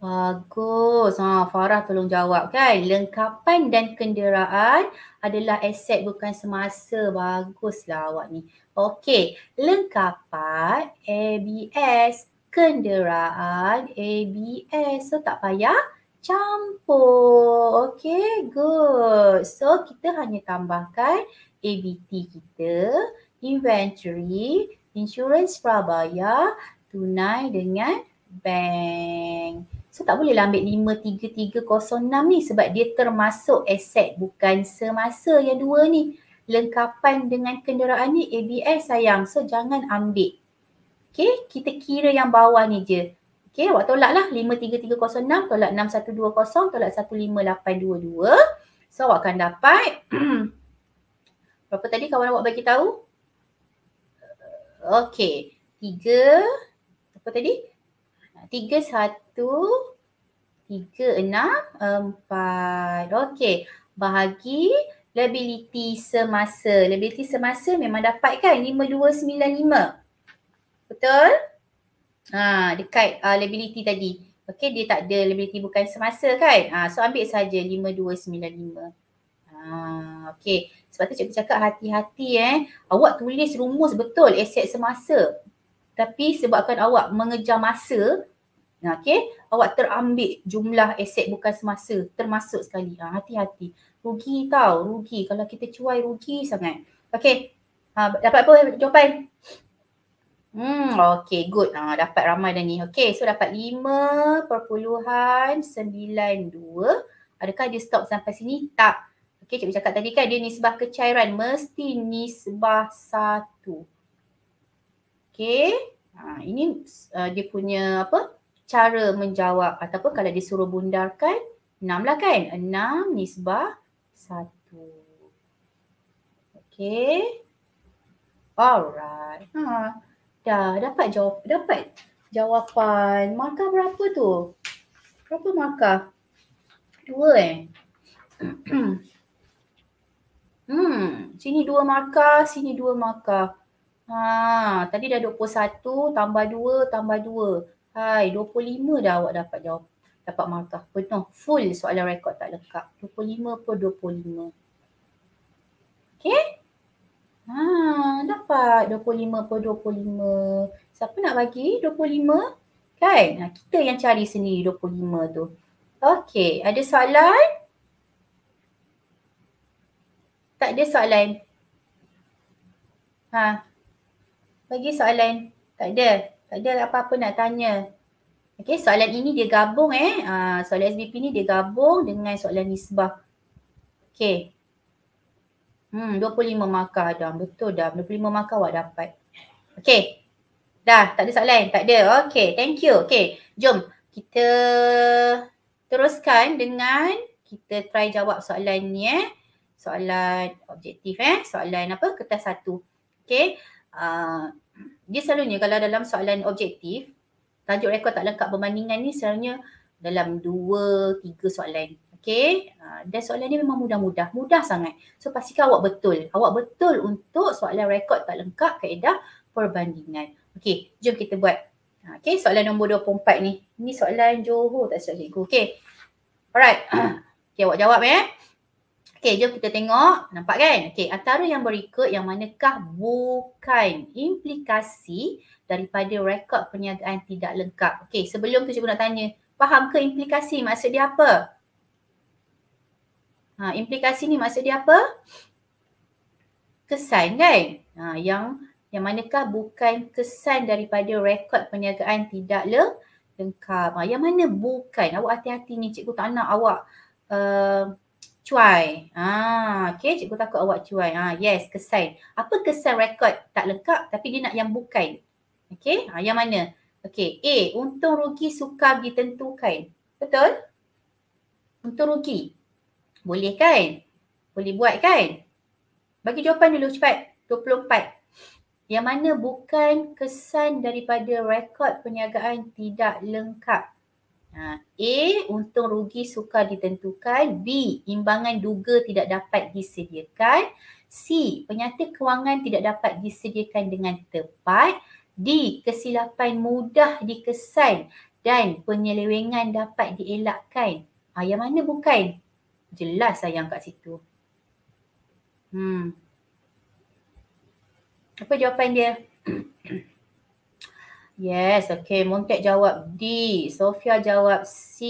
Bagus. Ha, Farah tolong jawab kan. Lengkapan dan kenderaan adalah aset bukan semasa. Baguslah awak ni. Okey. Lengkapan ABS. Kenderaan ABS. So tak payah campur. Okey. Good. So kita hanya tambahkan ABT kita. Inventory. Insurance prabayar tunai dengan bank. So tak bolehlah ambil 53306 ni sebab dia termasuk aset bukan semasa yang dua ni. Lengkapan dengan kenderaan ni ABS sayang. So jangan ambil. Okay, kita kira yang bawah ni je. Okay, awak tolak lah 53306, tolak 6120, tolak 15822. So awak akan dapat (clears throat) berapa tadi kawan awak bagi tahu? Okey. Tiga. Apa tadi? Tiga, satu. Tiga, enam, empat. Okey. Bahagi liability semasa. Liability semasa memang dapat kan? Lima, dua, sembilan, lima. Betul? Ha, dekat uh, ah, liability tadi. Okey, dia tak ada liability bukan semasa kan? Ha, so ambil saja lima, dua, sembilan, lima. Ha, okey. Sebab tu cikgu cakap hati-hati eh. Awak tulis rumus betul aset semasa. Tapi sebabkan awak mengejar masa, okay, awak terambil jumlah aset bukan semasa. Termasuk sekali. Ha, hati-hati. Rugi tau. Rugi. Kalau kita cuai rugi sangat. Okay. Ha, dapat apa jawapan? Hmm, okay, good. Ha, dapat ramai dah ni. Okay, so dapat 5.92. Adakah dia stop sampai sini? Tak. Okey, cikgu cakap tadi kan dia nisbah kecairan mesti nisbah satu. Okay, Ha, ini uh, dia punya apa? Cara menjawab ataupun kalau dia suruh bundarkan enam lah kan? Enam nisbah satu. Okay, Alright. Ha. Dah dapat jawab, dapat jawapan. Markah berapa tu? Berapa markah? Dua eh. (clears throat) Hmm, sini dua markah, sini dua markah. Ha, tadi dah 21 tambah 2 tambah 2. Hai, 25 dah awak dapat jawab. Dapat markah. Penuh full soalan rekod tak lengkap. 25 per 25. Okay? Ha, dapat 25 per 25. Siapa nak bagi 25? Kan? Nah, ha, kita yang cari sendiri 25 tu. Okay, ada soalan? Tak ada soalan? Ha. Bagi soalan. Tak ada. Tak ada apa-apa nak tanya. Okey, soalan ini dia gabung eh. Ha, soalan SBP ni dia gabung dengan soalan nisbah. Okey. Hmm, 25 markah dah Betul dah. 25 markah awak dapat. Okey. Dah, tak ada soalan? Tak ada. Okey, thank you. Okey, jom kita teruskan dengan kita try jawab soalan ni eh soalan objektif eh soalan apa kertas satu okay? uh, ah, dia selalunya kalau dalam soalan objektif tajuk rekod tak lengkap perbandingan ni selalunya dalam dua tiga soalan okay? uh, ah, dan soalan ni memang mudah-mudah mudah sangat so pastikan awak betul awak betul untuk soalan rekod tak lengkap kaedah perbandingan okay? jom kita buat ah, Okay, soalan nombor 24 ni. Ni soalan Johor tak silap cikgu. Okay. Alright. (coughs) okay, awak jawab eh. Okey, jom kita tengok. Nampak kan? Okey, antara yang berikut yang manakah bukan implikasi daripada rekod perniagaan tidak lengkap. Okey, sebelum tu cikgu nak tanya, faham ke implikasi? Maksud dia apa? Ha, implikasi ni maksud dia apa? Kesan kan? Ha, yang yang manakah bukan kesan daripada rekod perniagaan tidak le lengkap. Ha, yang mana bukan? Awak hati-hati ni cikgu tak nak awak uh, cuai. Ah, okay, cikgu takut awak cuai. Ah, yes, kesan. Apa kesan rekod tak lengkap tapi dia nak yang bukan? Okay, ah, yang mana? Okay, A, untung rugi suka ditentukan. Betul? Untung rugi. Boleh kan? Boleh buat kan? Bagi jawapan dulu cepat. 24. Yang mana bukan kesan daripada rekod perniagaan tidak lengkap. Ha, A, untung rugi sukar ditentukan. B, imbangan duga tidak dapat disediakan. C, penyata kewangan tidak dapat disediakan dengan tepat. D, kesilapan mudah dikesan dan penyelewengan dapat dielakkan. Ha, yang mana bukan? Jelas sayang kat situ. Hmm. Apa jawapan dia? (clears throat) Yes, okay. Montek jawab D. Sofia jawab C.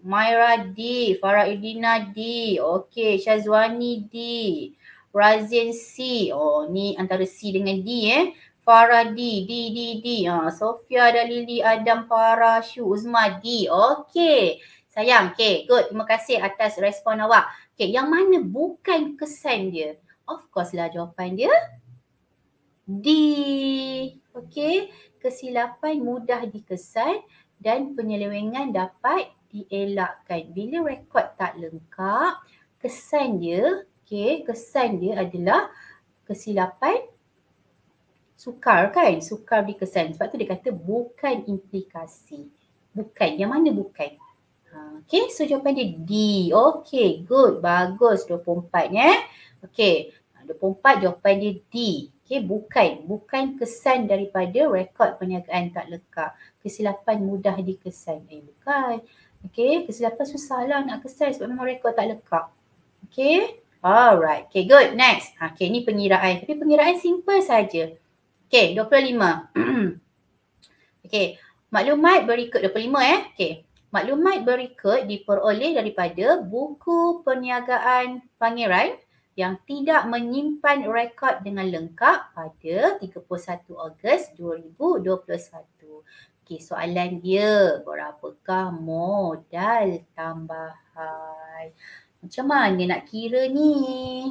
Myra D. Farah Idina D. Okay, Syazwani D. Razin C. Oh, ni antara C dengan D eh. Farah D. D, D, D. Ha, Sofia ada Dalili Adam Farah Syu Uzma D. Okay. Sayang, okay. Good. Terima kasih atas respon awak. Okay, yang mana bukan kesan dia? Of course lah jawapan dia. D. Okey, kesilapan mudah dikesan dan penyelewengan dapat dielakkan. Bila rekod tak lengkap, kesan dia, okey, kesan dia adalah kesilapan sukar kan? Sukar dikesan. Sebab tu dia kata bukan implikasi. Bukan. Yang mana bukan? Ha, okay, so jawapan dia D. Okay, good. Bagus 24 ya. Eh? Okay, 24 ha, jawapan dia D. Okey, bukan bukan kesan daripada rekod perniagaan tak lekar. Kesilapan mudah dikesan. Eh, bukan. Okey, kesilapan susahlah nak kesan sebab memang rekod tak lekar. Okey, alright. okey, good. Next. Ha, okey, ni pengiraan. Tapi pengiraan simple saja. Okay, 25. okay, maklumat berikut 25 eh. Okay, maklumat berikut diperoleh daripada buku perniagaan pangeran yang tidak menyimpan rekod dengan lengkap pada 31 Ogos 2021. Okay, soalan dia, berapakah modal tambahan? Macam mana nak kira ni?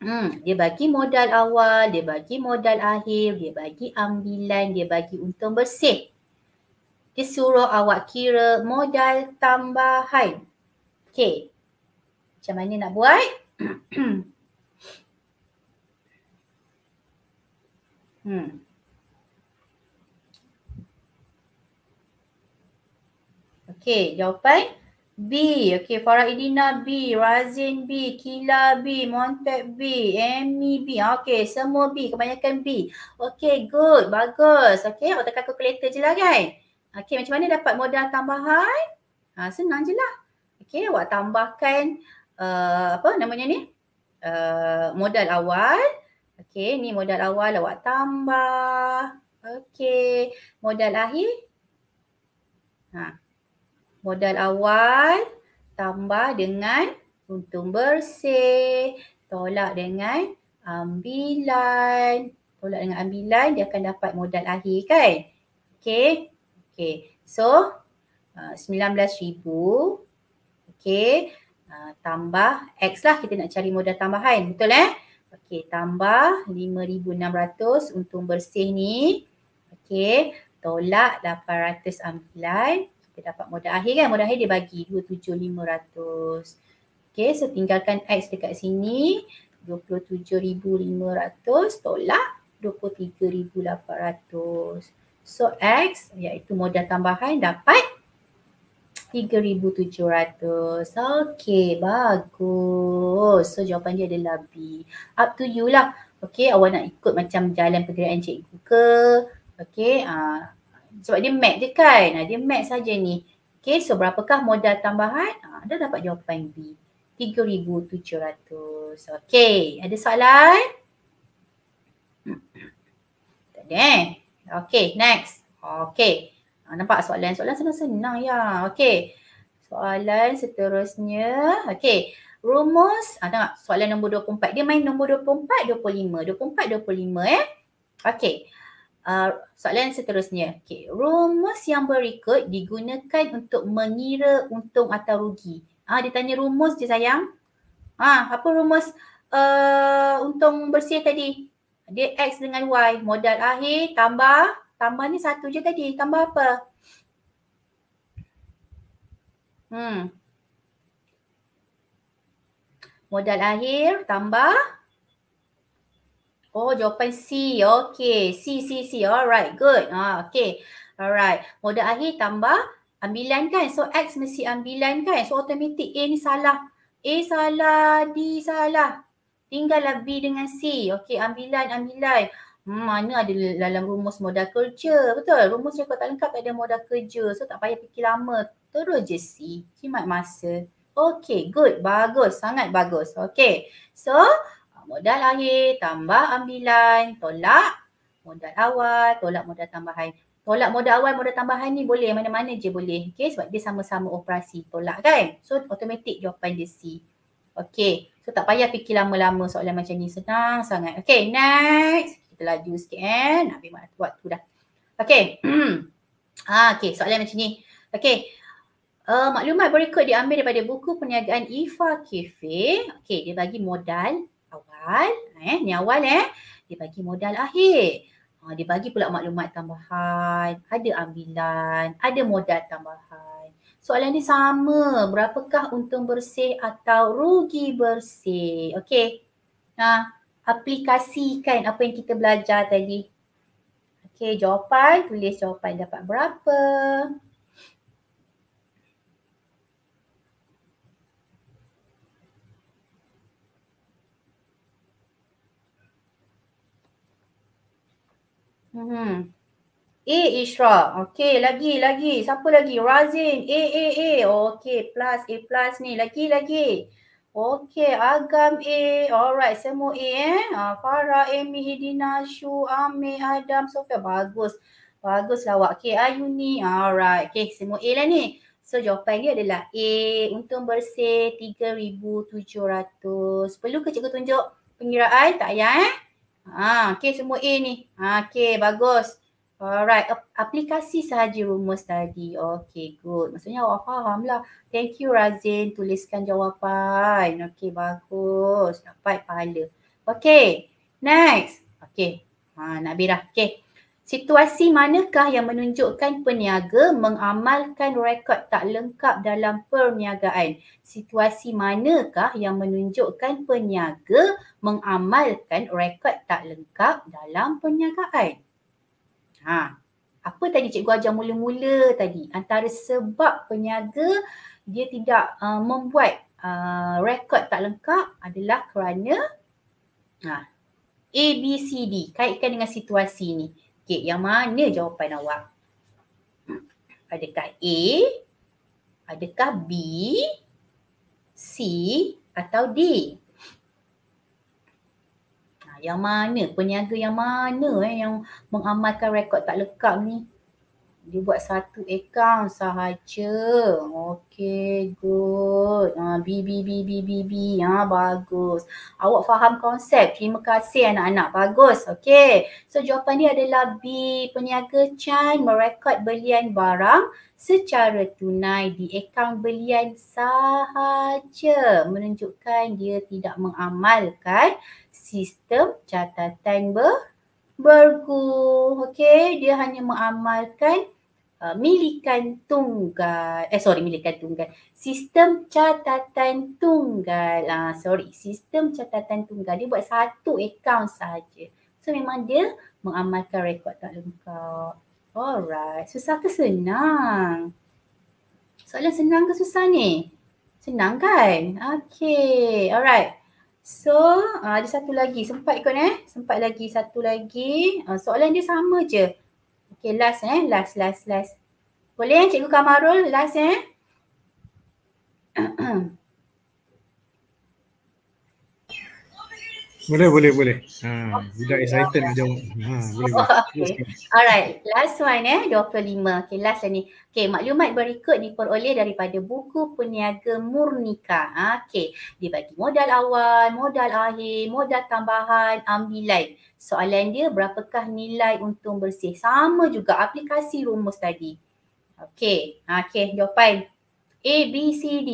Hmm, dia bagi modal awal, dia bagi modal akhir, dia bagi ambilan, dia bagi untung bersih. Dia suruh awak kira modal tambahan. Okay macam mana nak buat. (clears throat) hmm. Okay, jawapan B. Okay, Farah Idina B, Razin B, Kila B, Montek B, Amy B. Okay, semua B, kebanyakan B. Okay, good, bagus. Okay, awak tekan kalkulator je lah kan. Okay, macam mana dapat modal tambahan? Ha, senang je lah. Okay, awak tambahkan uh, apa namanya ni? Uh, modal awal. Okey, ni modal awal awak tambah. Okey, modal akhir. Ha. Modal awal tambah dengan untung bersih, tolak dengan ambilan. Tolak dengan ambilan dia akan dapat modal akhir kan? Okey. Okey. So, uh, 19,000. Okey. Ah, tambah X lah kita nak cari modal tambahan betul eh Okey tambah 5600 untung bersih ni Okey tolak 800 ambilan Kita dapat modal akhir kan modal akhir dia bagi 27500 Okey so tinggalkan X dekat sini 27500 tolak 23800 So X iaitu modal tambahan dapat 23800 3,700. Okay, bagus. So, jawapan dia adalah B. Up to you lah. Okay, awak nak ikut macam jalan pergerakan cikgu ke? Okay, uh, ah, sebab dia mat je kan? Ah, dia mat saja ni. Okay, so berapakah modal tambahan? Uh, ah, dah dapat jawapan B. 3,700. Okay, ada soalan? Tak eh? Okay, next. Okay. Ha, nampak soalan-soalan senang-senang ya. Okey. Soalan seterusnya. Okey. Rumus. Ha, tengok soalan nombor 24. Dia main nombor 24, 25. 24, 25 eh. Okey. Uh, soalan seterusnya. Okey. Rumus yang berikut digunakan untuk mengira untung atau rugi. Ah, ha, dia tanya rumus je sayang. Ah, ha, apa rumus uh, untung bersih tadi? Dia X dengan Y. Modal akhir tambah Tambah ni satu je tadi. Tambah apa? Hmm. Modal akhir tambah. Oh, jawapan C. Okay. C, C, C. Alright. Good. Ah, ha, okay. Alright. Modal akhir tambah ambilan kan? So, X mesti ambilan kan? So, automatic A ni salah. A salah. D salah. Tinggallah B dengan C. Okay. Ambilan, ambilan. Ambilan. Hmm, mana ada dalam rumus modal kerja betul rumus yang kau tak lengkap ada modal kerja so tak payah fikir lama terus je si kimat masa Okay, good bagus sangat bagus Okay, so modal akhir tambah ambilan tolak modal awal tolak modal tambahan tolak modal awal modal tambahan ni boleh mana-mana je boleh Okay, sebab dia sama-sama operasi tolak kan so automatic jawapan dia si Okay, so tak payah fikir lama-lama soalan macam ni senang sangat Okay, next kita laju sikit eh. Nak ambil waktu, waktu dah. Okay. (clears throat) ah, okay, soalan macam ni. Okay. Uh, maklumat berikut diambil daripada buku perniagaan Ifa Cafe. Okay, dia bagi modal awal. Eh, ni awal eh. Dia bagi modal akhir. Uh, dia bagi pula maklumat tambahan. Ada ambilan. Ada modal tambahan. Soalan ni sama. Berapakah untung bersih atau rugi bersih? okey Nah aplikasikan apa yang kita belajar tadi. Okey, jawapan, tulis jawapan dapat berapa. Hmm. A isra. Okey, lagi, lagi. Siapa lagi? Razin. A, A, A. Okey, plus, A plus ni. Lagi, lagi. Okay, Agam A. Alright, semua A eh. Ah, Farah, Amy, Hidina, Shu, Amir, Adam, Sofia. Bagus. Bagus lawak. Okay, Ayuni. Alright. Okay, semua A lah ni. So, jawapan dia adalah A. Untung bersih 3,700. Perlu ke cikgu tunjuk pengiraan? Tak payah eh. Ah, okay, semua A ni. Ah, okay, bagus. Alright, aplikasi sahaja rumus tadi. Okay, good. Maksudnya awak faham lah. Thank you Razin tuliskan jawapan. Okay, bagus. Dapat pahala. Okay, next. Okay, ha, nak birah. Okay. Situasi manakah yang menunjukkan peniaga mengamalkan rekod tak lengkap dalam perniagaan? Situasi manakah yang menunjukkan peniaga mengamalkan rekod tak lengkap dalam perniagaan? Ha. Apa tadi cikgu ajar mula-mula tadi? Antara sebab peniaga dia tidak uh, membuat uh, rekod tak lengkap adalah kerana ha, A, B, C, D. Kaitkan dengan situasi ni. Okay, yang mana jawapan awak? Adakah A, adakah B, C atau D? yang mana peniaga yang mana eh yang mengamalkan rekod tak lekap ni dia buat satu account sahaja Okay, good ha b b b b b b ha bagus awak faham konsep terima kasih anak-anak bagus Okay. so jawapan dia adalah b peniaga chan merekod belian barang secara tunai di account belian sahaja menunjukkan dia tidak mengamalkan sistem catatan ber, bergu. Okey, dia hanya mengamalkan uh, milikan tunggal. Eh, sorry, milikan tunggal. Sistem catatan tunggal. Ah, sorry, sistem catatan tunggal. Dia buat satu account saja. So, memang dia mengamalkan rekod tak lengkap. Alright, susah ke senang? Soalan senang ke susah ni? Senang kan? Okay, alright. So ah, ada satu lagi sempat ikut eh. Sempat lagi satu lagi. Ah, soalan dia sama je. Okay last eh. Last, last, last. Boleh eh Cikgu Kamarul last eh. (clears throat) Ah, Boleh, boleh, boleh. Ha, budak excited nak jawab. Ha, boleh. (laughs) Oh, okay. Alright, last one eh, 25. Okay, last lah ni. Okay, maklumat berikut diperoleh daripada buku peniaga Murnika. Ha, okay, dia bagi modal awal, modal akhir, modal tambahan, ambilan. Soalan dia, berapakah nilai untung bersih? Sama juga aplikasi rumus tadi. Okay, ha, okay, jawapan. A, B, C, D.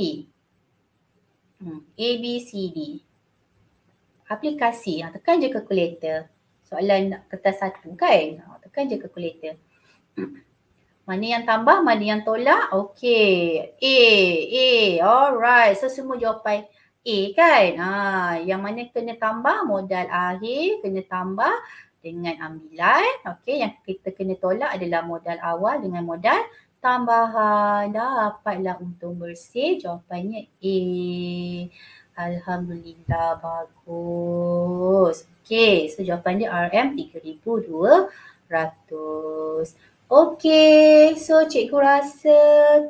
Hmm, A, B, C, D aplikasi yang tekan je kalkulator. Soalan kertas satu kan? Tekan je kalkulator. Mana yang tambah, mana yang tolak? Okey. A, A. Alright. So semua jawapan A kan? Ha, yang mana kena tambah modal akhir, kena tambah dengan ambilan. Okey, yang kita kena tolak adalah modal awal dengan modal tambahan. Dapatlah untung bersih jawapannya A. Alhamdulillah, bagus. Okay, so jawapan dia RM3,200. Okay, so cikgu rasa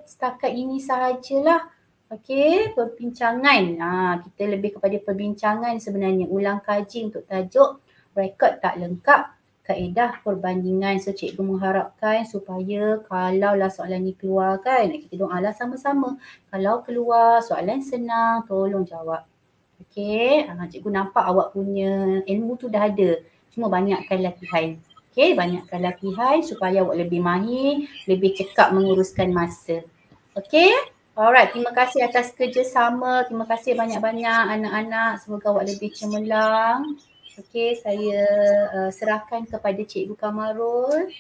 setakat ini sahajalah. Okay, perbincangan. Ah, kita lebih kepada perbincangan sebenarnya. Ulang kaji untuk tajuk rekod tak lengkap kaedah perbandingan so cikgu mengharapkan supaya kalaulah soalan ni keluar kan kita doalah sama-sama kalau keluar soalan senang tolong jawab Okay. uh, ah, cikgu nampak awak punya ilmu tu dah ada cuma banyakkan latihan okey banyakkan latihan supaya awak lebih mahir lebih cekap menguruskan masa Okay. Alright, terima kasih atas kerjasama. Terima kasih banyak-banyak anak-anak. Semoga awak lebih cemerlang. Okey, saya uh, serahkan kepada Cikgu Kamarul.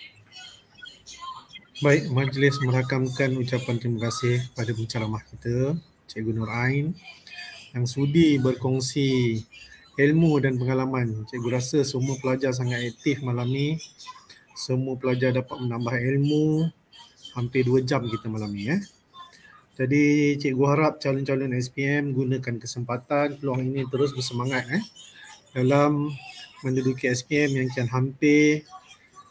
Baik, majlis merakamkan ucapan terima kasih kepada penceramah kita, Cikgu Nur Ain yang sudi berkongsi ilmu dan pengalaman. Cikgu rasa semua pelajar sangat aktif malam ni. Semua pelajar dapat menambah ilmu hampir dua jam kita malam ni. Eh. Jadi cikgu harap calon-calon SPM gunakan kesempatan peluang ini terus bersemangat. Eh dalam menduduki SPM yang kian hampir.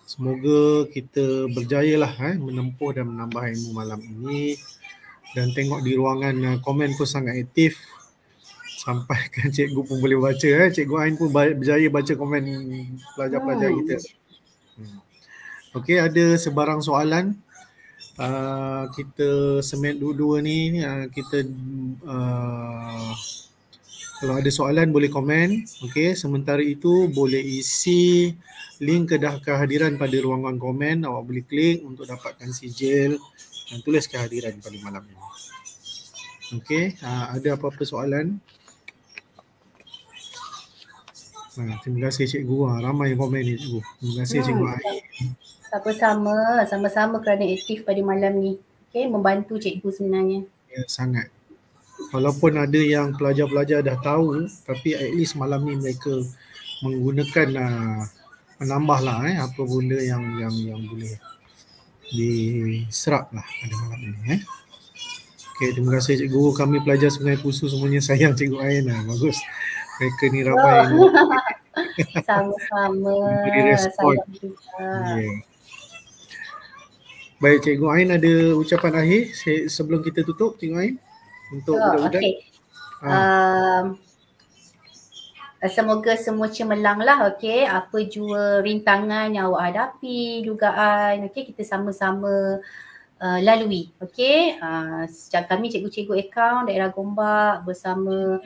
Semoga kita berjaya lah eh, menempuh dan menambah ilmu malam ini. Dan tengok di ruangan uh, komen pun sangat aktif. Sampai kan cikgu pun boleh baca. Eh. Cikgu Ain pun berjaya baca komen pelajar-pelajar kita. Hmm. Okey ada sebarang soalan. Uh, kita semen dua-dua ni uh, kita uh, kalau ada soalan boleh komen. Okey, sementara itu boleh isi link kedah kehadiran pada ruangan komen. Awak boleh klik untuk dapatkan sijil dan tulis kehadiran pada malam ini. Okey, ha, ada apa-apa soalan? Ha, terima kasih cikgu. Ha, ramai yang komen ni cikgu. Terima kasih hmm. cikgu. Sama-sama. Sama-sama kerana aktif pada malam ni. Okey, membantu cikgu sebenarnya. Ya, sangat walaupun ada yang pelajar-pelajar dah tahu tapi at least malam ni mereka menggunakan uh, ah, menambah lah eh, apa benda yang yang yang boleh diserap lah pada malam ini eh. Okay, terima kasih cikgu kami pelajar Sungai Pusu semuanya sayang cikgu Aina ah. bagus mereka ni ramai oh. (laughs) sama-sama Beri respon. Yeah. Baik, Cikgu Ain ada ucapan akhir sebelum kita tutup, Cikgu Ain? untuk so, budak-budak. Okay. Ha. Um, Semoga semua cemerlang lah okay apa jua rintangan yang awak hadapi juga, okay kita sama-sama uh, lalui okay uh, kami cikgu-cikgu akaun daerah Gombak bersama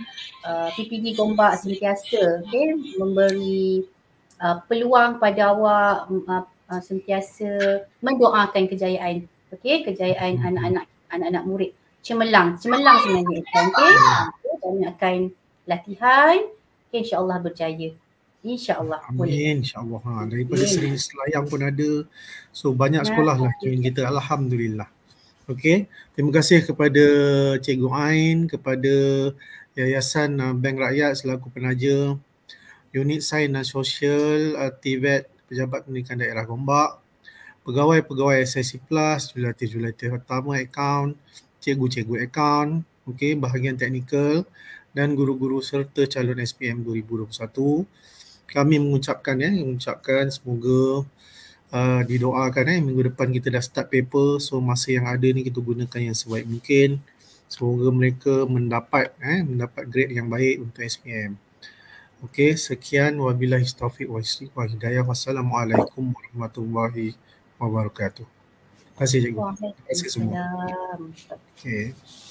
uh, PPG Gombak sentiasa okay memberi uh, peluang pada awak mm, uh, uh, sentiasa mendoakan kejayaan okay kejayaan hmm. anak-anak anak-anak murid cemerlang cemerlang sebenarnya okey ah. kami akan latihan okay, insyaallah berjaya insyaallah amin insyaallah ha daripada amin. sering selayang pun ada so banyak ya. sekolah lah yang kita alhamdulillah okey terima kasih kepada cikgu Ain kepada Yayasan uh, Bank Rakyat selaku penaja unit sains dan sosial TVET uh, e Pejabat Pendidikan Daerah Gombak pegawai-pegawai SIC Plus, jurulatih-jurulatih pertama account cikgu-cikgu akaun, okay, bahagian teknikal dan guru-guru serta calon SPM 2021. Kami mengucapkan ya, mengucapkan semoga uh, didoakan ya, minggu depan kita dah start paper, so masa yang ada ni kita gunakan yang sebaik mungkin. Semoga mereka mendapat eh, mendapat grade yang baik untuk SPM. Okey, sekian wabillahi taufiq wa hidayah. Wassalamualaikum warahmatullahi wabarakatuh. Terima kasih cikgu. Terima kasih semua. Okay.